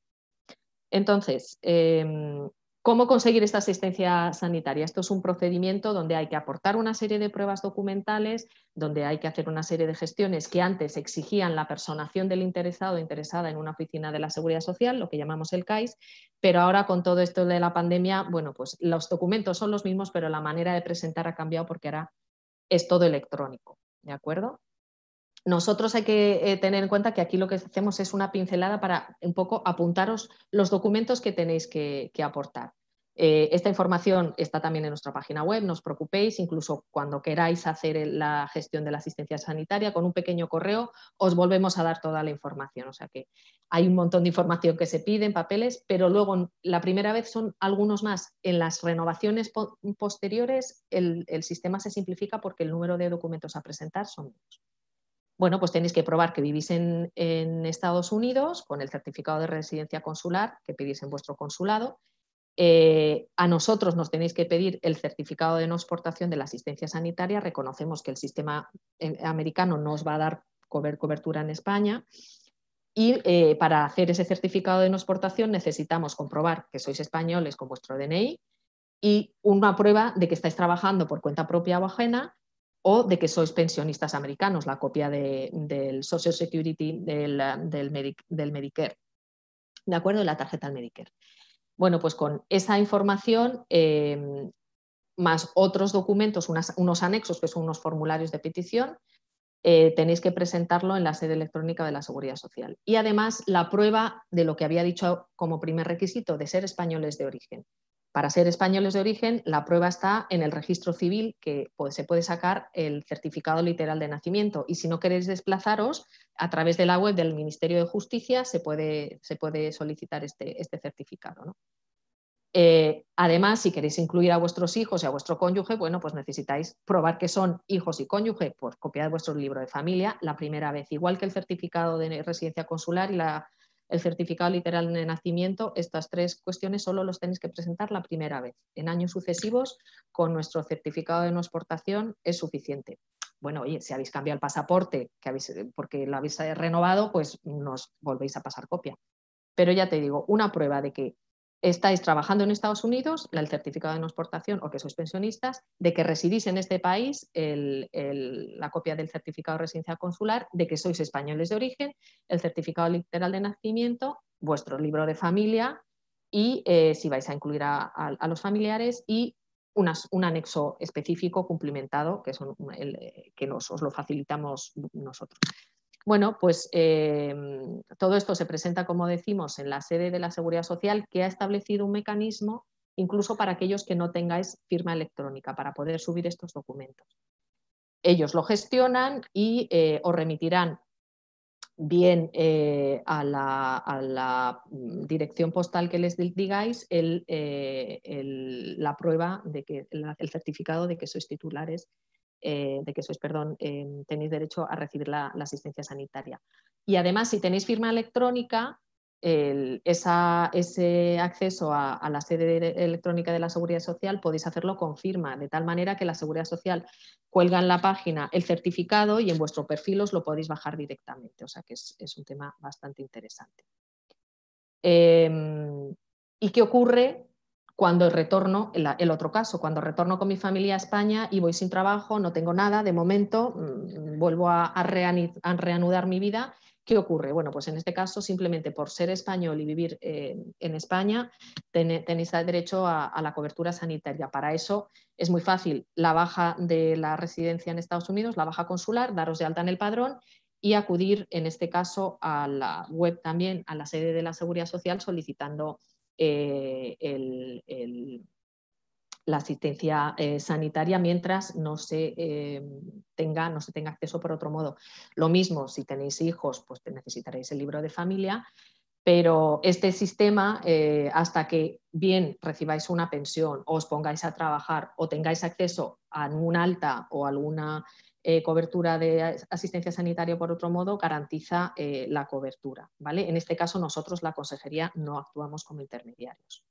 Entonces, em, ¿cómo conseguir esta asistencia sanitaria? Esto es un procedimiento donde hay que aportar una serie de pruebas documentales, donde hay que hacer una serie de gestiones que antes exigían la personación del interesado o interesada en una oficina de la Seguridad Social, lo que llamamos el CAIS, pero ahora con todo esto de la pandemia, bueno, pues los documentos son los mismos, pero la manera de presentar ha cambiado porque ahora es todo electrónico, ¿de acuerdo? Nosotros hay que eh, tener en cuenta que aquí lo que hacemos es una pincelada para un poco apuntaros los documentos que tenéis que aportar. Eh, esta información está también en nuestra página web, no os preocupéis, incluso cuando queráis hacer la gestión de la asistencia sanitaria, con un pequeño correo os volvemos a dar toda la información. O sea que hay un montón de información que se pide en papeles, pero luego la primera vez son algunos más. En las renovaciones posteriores el, sistema se simplifica porque el número de documentos a presentar son menos bueno, pues tenéis que probar que vivís en, Estados Unidos con el certificado de residencia consular que pedís en vuestro consulado eh, a nosotros nos tenéis que pedir el certificado de no exportación de la asistencia sanitaria. Reconocemos que el sistema eh, americano no os va a dar cobertura en España. Y eh, para hacer ese certificado de no exportación necesitamos comprobar que sois españoles con vuestro DNI y una prueba de que estáis trabajando por cuenta propia o ajena o de que sois pensionistas americanos, la copia del Social Security del, Medicare. ¿De acuerdo? La tarjeta del Medicare. Bueno, pues con esa información em, más otros documentos, unos anexos que son unos formularios de petición, eh, tenéis que presentarlo en la sede electrónica de la Seguridad Social. Y además la prueba de lo que había dicho como primer requisito de ser españoles de origen. Para ser españoles de origen, la prueba está en el registro civil, que pues, se puede sacar el certificado literal de nacimiento. Y si no queréis desplazaros, a través de la web del Ministerio de Justicia se puede, solicitar este, este certificado. Eh, además, si queréis incluir a vuestros hijos y a vuestro cónyuge, bueno, pues necesitáis probar que son hijos y cónyuge por copiar vuestro libro de familia la primera vez, igual que el certificado de residencia consular y la el certificado literal de nacimiento, estas tres cuestiones solo los tenéis que presentar la primera vez. En años sucesivos, con nuestro certificado de no exportación es suficiente. Bueno, oye, si habéis cambiado el pasaporte que habéis, eh, porque lo habéis eh, renovado, pues nos volvéis a pasar copia. Pero ya te digo, una prueba de que estáis trabajando en Estados Unidos, el certificado de no exportación o que sois pensionistas, de que residís en este país, la copia del certificado de residencia consular, de que sois españoles de origen, el certificado literal de nacimiento, vuestro libro de familia y eh, si vais a incluir a, los familiares y un anexo específico cumplimentado que, eh, que nos, os lo facilitamos nosotros. Bueno, pues eh, todo esto se presenta, como decimos, en la sede de la Seguridad Social, que ha establecido un mecanismo incluso para aquellos que no tengáis firma electrónica, para poder subir estos documentos. Ellos lo gestionan y eh, os remitirán bien eh, a, la, dirección postal que les digáis la prueba de que el certificado de que sois titulares eh, de que sois, perdón, em, tenéis derecho a recibir la, asistencia sanitaria. Y además, si tenéis firma electrónica, ese acceso a, la sede electrónica de la Seguridad Social podéis hacerlo con firma, de tal manera que la Seguridad Social cuelga en la página el certificado y en vuestro perfil os lo podéis bajar directamente. O sea que es, un tema bastante interesante. Em, ¿Y qué ocurre cuando retorno, el otro caso, cuando retorno con mi familia a España y voy sin trabajo, no tengo nada, de momento mm, vuelvo a, reanudar mi vida. ¿Qué ocurre? Bueno, pues en este caso, simplemente por ser español y vivir eh, en España, tenéis derecho a la cobertura sanitaria. Para eso es muy fácil la baja de la residencia en Estados Unidos, la baja consular, daros de alta en el padrón y acudir, en este caso, a la web también, a la sede de la Seguridad Social solicitando eh, la asistencia eh, sanitaria mientras no se, eh, tenga, no acceso por otro modo. Lo mismo, si tenéis hijos, pues necesitaréis el libro de familia, pero este sistema, hasta que bien recibáis una pensión, os pongáis a trabajar o tengáis acceso a un alta o alguna eh, cobertura de asistencia sanitaria por otro modo, garantiza eh, la cobertura. ¿vale? En este caso, nosotros, la consejería, no actuamos como intermediarios.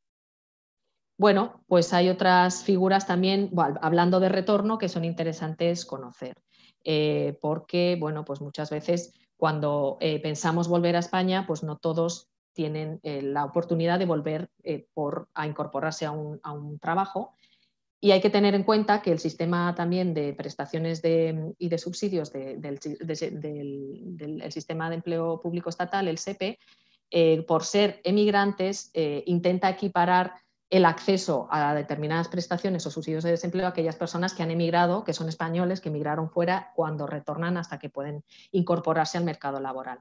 Bueno, pues hay otras figuras también, hablando de retorno, que son interesantes conocer, eh, porque bueno, pues muchas veces cuando pensamos volver a España, pues no todos tienen la oportunidad de volver a incorporarse a un trabajo y hay que tener en cuenta que el sistema también de prestaciones y de subsidios del, sistema de empleo público estatal, el SEPE, e, eh, por ser emigrantes, eh, intenta equiparar el acceso a determinadas prestaciones o subsidios de desempleo a aquellas personas que han emigrado, que son españoles, que emigraron fuera, cuando retornan hasta que pueden incorporarse al mercado laboral.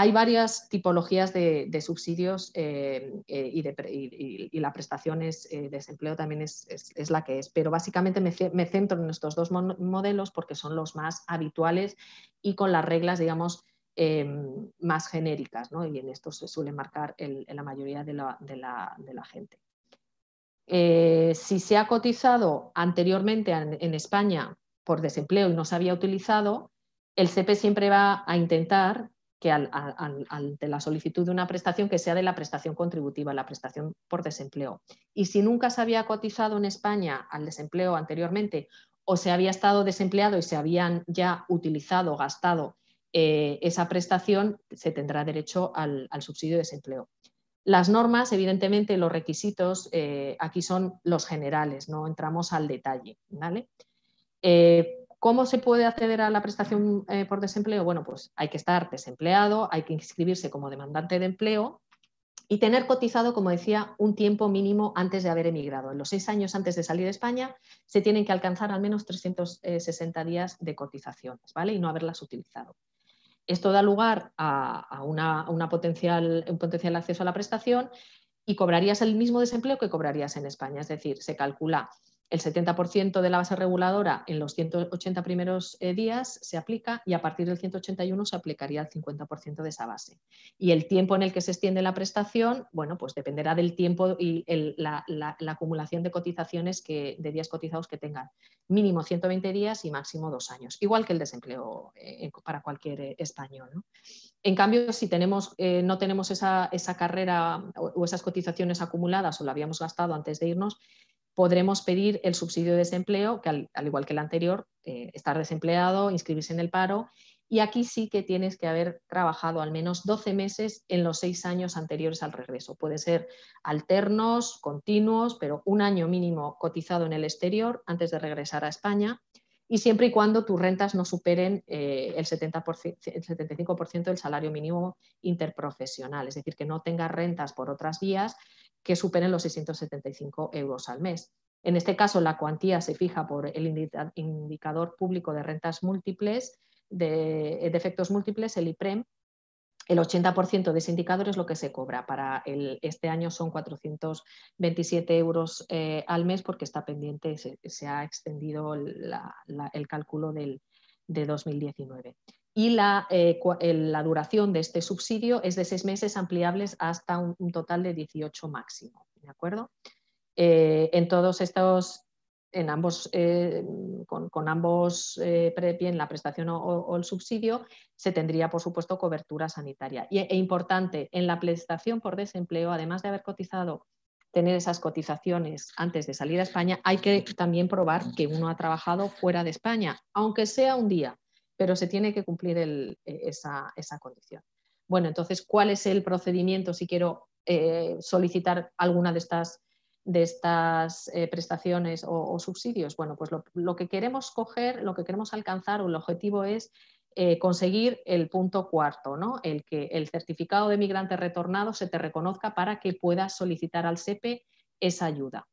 Hay varias tipologías de, subsidios eh, eh, y, de, la prestación es, eh, desempleo también es, la que es, pero básicamente me, centro en estos dos modelos porque son los más habituales y con las reglas, digamos, em, más genéricas, y en esto se suele marcar la mayoría de la, gente. si se ha cotizado anteriormente en, España por desempleo y no se había utilizado, el CP siempre va a intentar que al, de la solicitud de una prestación que sea de la prestación contributiva, la prestación por desempleo. Y si nunca se había cotizado en España al desempleo anteriormente o se había estado desempleado y se habían ya utilizado, gastado eh, esa prestación, se tendrá derecho al, subsidio de desempleo. Las normas, evidentemente, los requisitos eh, aquí son los generales, no entramos al detalle. ¿vale? Eh, ¿Cómo se puede acceder a la prestación eh, por desempleo? Bueno, pues hay que estar desempleado, hay que inscribirse como demandante de empleo y tener cotizado, como decía, un tiempo mínimo antes de haber emigrado. En los seis años antes de salir de España se tienen que alcanzar al menos 360 eh, días de cotizaciones ¿vale? y no haberlas utilizado. Esto da lugar a, una, un potencial acceso a la prestación y cobrarías el mismo desempleo que cobrarías en España. Es decir, se calcula el 70% de la base reguladora en los 180 primeros eh, días se aplica y a partir del 181 se aplicaría el 50% de esa base. Y el tiempo en el que se extiende la prestación, bueno, pues dependerá del tiempo y la, acumulación de cotizaciones que, de días cotizados que tengan. Mínimo 120 días y máximo dos años, igual que el desempleo eh, para cualquier eh, español. En cambio, si tenemos, no tenemos esa, carrera o esas cotizaciones acumuladas o la habíamos gastado antes de irnos, podremos pedir el subsidio de desempleo, que al, igual que el anterior, eh, estar desempleado, inscribirse en el paro, y aquí sí que tienes que haber trabajado al menos 12 meses en los seis años anteriores al regreso. Puede ser alternos, continuos, pero un año mínimo cotizado en el exterior antes de regresar a España y siempre y cuando tus rentas no superen eh, el, el 75% del salario mínimo interprofesional, es decir, que no tengas rentas por otras vías que superen los 675 euros al mes. En este caso, la cuantía se fija por el indicador público de rentas múltiples, de, efectos múltiples, el IPREM. El 80% de ese indicador es lo que se cobra. Para este año son 427 euros eh, al mes porque está pendiente, se, ha extendido el cálculo de 2019 y eh, eh, la, duración de este subsidio es de seis meses ampliables hasta un, total de 18 máximo. ¿de acuerdo? Eh, en todos estos, en ambos, con, ambos bien la prestación o, el subsidio, se tendría, por supuesto, cobertura sanitaria. Y, e importante, en la prestación por desempleo, además de haber cotizado, tener esas cotizaciones antes de salir a España, hay que también probar que uno ha trabajado fuera de España, aunque sea un día pero se tiene que cumplir eh, esa, condición. Bueno, entonces, ¿cuál es el procedimiento si quiero eh, solicitar alguna de estas, eh, prestaciones o, subsidios? Bueno, pues lo, que queremos coger, lo que queremos alcanzar o el objetivo es conseguir el punto cuarto, ¿no? el que el certificado de migrante retornado se te reconozca para que puedas solicitar al SEPE esa ayuda.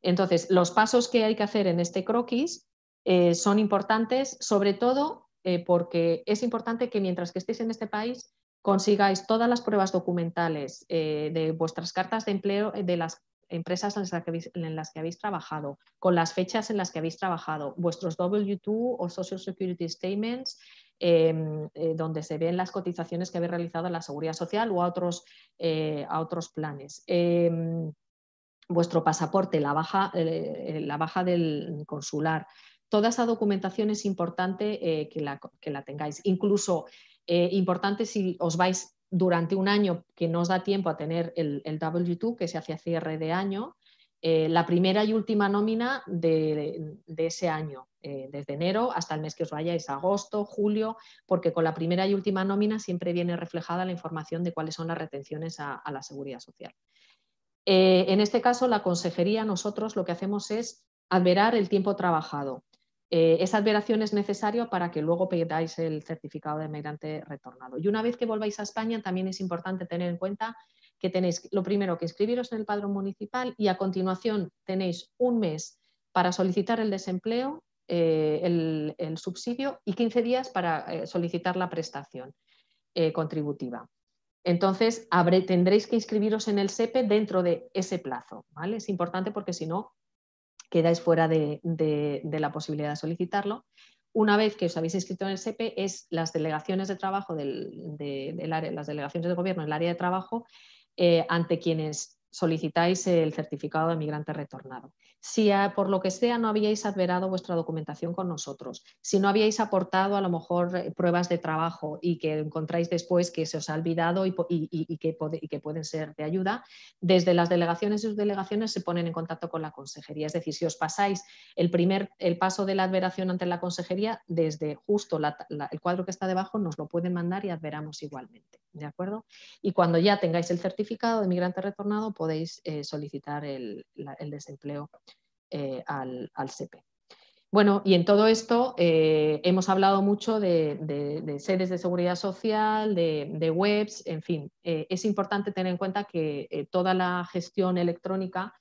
Entonces, los pasos que hay que hacer en este croquis son importantes, sobre todo eh, porque es importante que mientras que estéis en este país consigáis todas las pruebas documentales eh, de vuestras cartas de empleo, eh, de las empresas en las, que habéis, trabajado, con las fechas en las que habéis trabajado, vuestros W2 o Social Security Statements, em, donde se ven las cotizaciones que habéis realizado a la seguridad social o a otros, planes. Em, vuestro pasaporte, la baja del consular, toda esa documentación es importante eh, que, la, tengáis. Incluso eh, importante si os vais durante un año que no os da tiempo a tener el, W2, que se hace a cierre de año, eh, la primera y última nómina de, ese año, desde enero hasta el mes que os vayáis, agosto, julio, porque con la primera y última nómina siempre viene reflejada la información de cuáles son las retenciones a, la seguridad social. en este caso, la consejería, nosotros lo que hacemos es adverar el tiempo trabajado. Eh, esa adveración es necesaria para que luego pedáis el certificado de migrante retornado. Y una vez que volváis a España, también es importante tener en cuenta que tenéis lo primero que inscribiros en el padrón municipal y a continuación tenéis un mes para solicitar el desempleo, eh, el, subsidio y 15 días para eh, solicitar la prestación contributiva. Entonces, tendréis que inscribiros en el SEPE e dentro de ese plazo. ¿vale? Es importante porque si no, quedáis fuera de, la posibilidad de solicitarlo. Una vez que os habéis inscrito en el SEPE, e, es las delegaciones de trabajo del, de, área, las delegaciones de gobierno, el área de trabajo, eh, ante quienes solicitáis el certificado de migrante retornado si ah, por lo que sea no habíais adverado vuestra documentación con nosotros, si no habíais aportado a lo mejor eh, pruebas de trabajo y que encontráis después que se os ha olvidado y, que, pueden ser de ayuda, desde las delegaciones y sus delegaciones se ponen en contacto con la consejería. Es decir, si os pasáis el primer el paso de la adveración ante la consejería, desde justo el cuadro que está debajo nos lo pueden mandar y adveramos igualmente. ¿De acuerdo? Y cuando ya tengáis el certificado de migrante retornado, podéis eh, solicitar el desempleo eh, al, al SEPE. Bueno, y en todo esto eh, hemos hablado mucho de, de, sedes de seguridad social, de, webs, en fin. Eh, es importante tener en cuenta que toda la gestión electrónica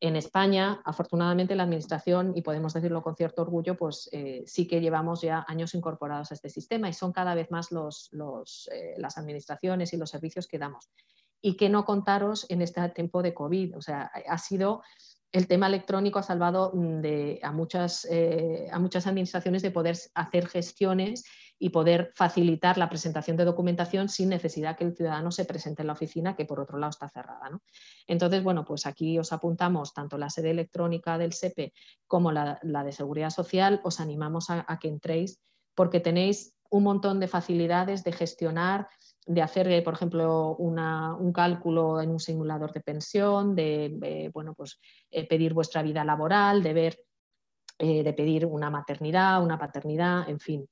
en España, afortunadamente la Administración, y podemos decirlo con cierto orgullo, pues sí que llevamos ya años incorporados a este sistema y son cada vez más los, las administraciones y los servicios que damos. Y que no contaros en este tiempo de COVID, o sea, ha sido el tema electrónico ha salvado mm, a, muchas, eh, a muchas administraciones de poder hacer gestiones y poder facilitar la presentación de documentación sin necesidad que el ciudadano se presente en la oficina, que por otro lado está cerrada. Entonces, bueno, pues aquí os apuntamos tanto la sede electrónica del SEPE e como la, de Seguridad Social, os animamos a que entréis porque tenéis un montón de facilidades de gestionar, de hacer, eh, por ejemplo, un cálculo en un simulador de pensión, de, eh, bueno, pues, eh, pedir vuestra vida laboral, de ver, de pedir una maternidad, una paternidad, en fin,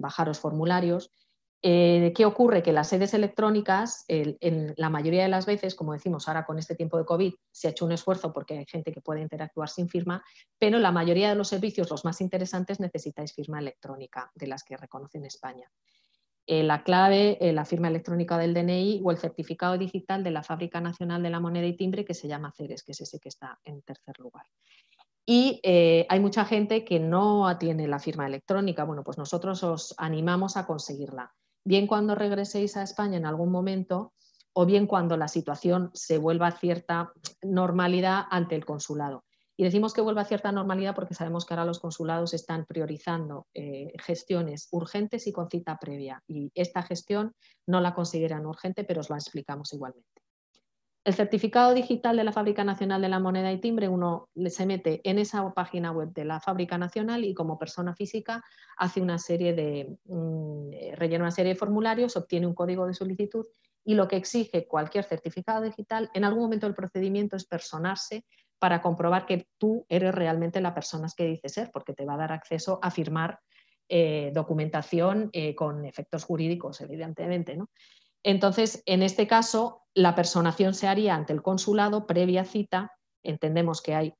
bajaros formularios. ¿Qué ocurre? Que las sedes electrónicas, en la mayoría de las veces, como decimos ahora con este tiempo de COVID, se ha hecho un esfuerzo porque hay gente que puede interactuar sin firma, pero la mayoría de los servicios, los más interesantes, necesitáis firma electrónica de las que reconocen España. Eh, la clave, eh, la firma electrónica del DNI o el certificado digital de la Fábrica Nacional de la Moneda y Timbre, que se llama Ceres, que es ese que está en tercer lugar. Y eh, hay mucha gente que no tiene la firma electrónica. Bueno, pues nosotros os animamos a conseguirla. Bien cuando regreséis a España en algún momento o bien cuando la situación se vuelva a cierta normalidad ante el consulado. Y decimos que vuelve a cierta normalidad porque sabemos que ahora los consulados están priorizando eh, gestiones urgentes y con cita previa. Y esta gestión no la consideran urgente, pero os la explicamos igualmente. El certificado digital de la Fábrica Nacional de la Moneda y Timbre, uno se mete en esa página web de la Fábrica Nacional y como persona física hace una serie de, mm, eh, rellena una serie de formularios, obtiene un código de solicitud y lo que exige cualquier certificado digital en algún momento del procedimiento es personarse para comprobar que tú eres realmente la persona que dices ser, porque te va a dar acceso a firmar eh, documentación eh, con efectos jurídicos, evidentemente. ¿no? Entonces, en este caso, la personación se haría ante el consulado previa cita. Entendemos que hay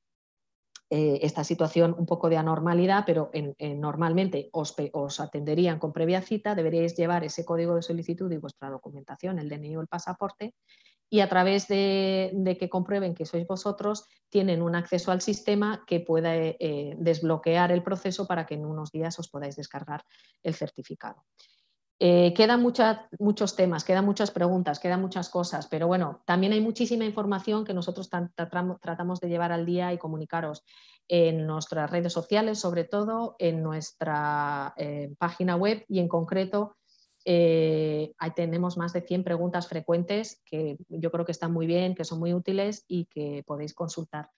eh, esta situación un poco de anormalidad, pero normalmente os, os, atenderían con previa cita, deberíais llevar ese código de solicitud y vuestra documentación, el DNI o el pasaporte, y a través de, que comprueben que sois vosotros, tienen un acceso al sistema que pueda eh, eh, desbloquear el proceso para que en unos días os podáis descargar el certificado. Eh, quedan muchos temas, quedan muchas preguntas, quedan muchas cosas, pero bueno, también hay muchísima información que nosotros tratamos de llevar al día y comunicaros en nuestras redes sociales, sobre todo en nuestra página web y en concreto eh, ahí tenemos más de 100 preguntas frecuentes que yo creo que están muy bien, que son muy útiles y que podéis consultar.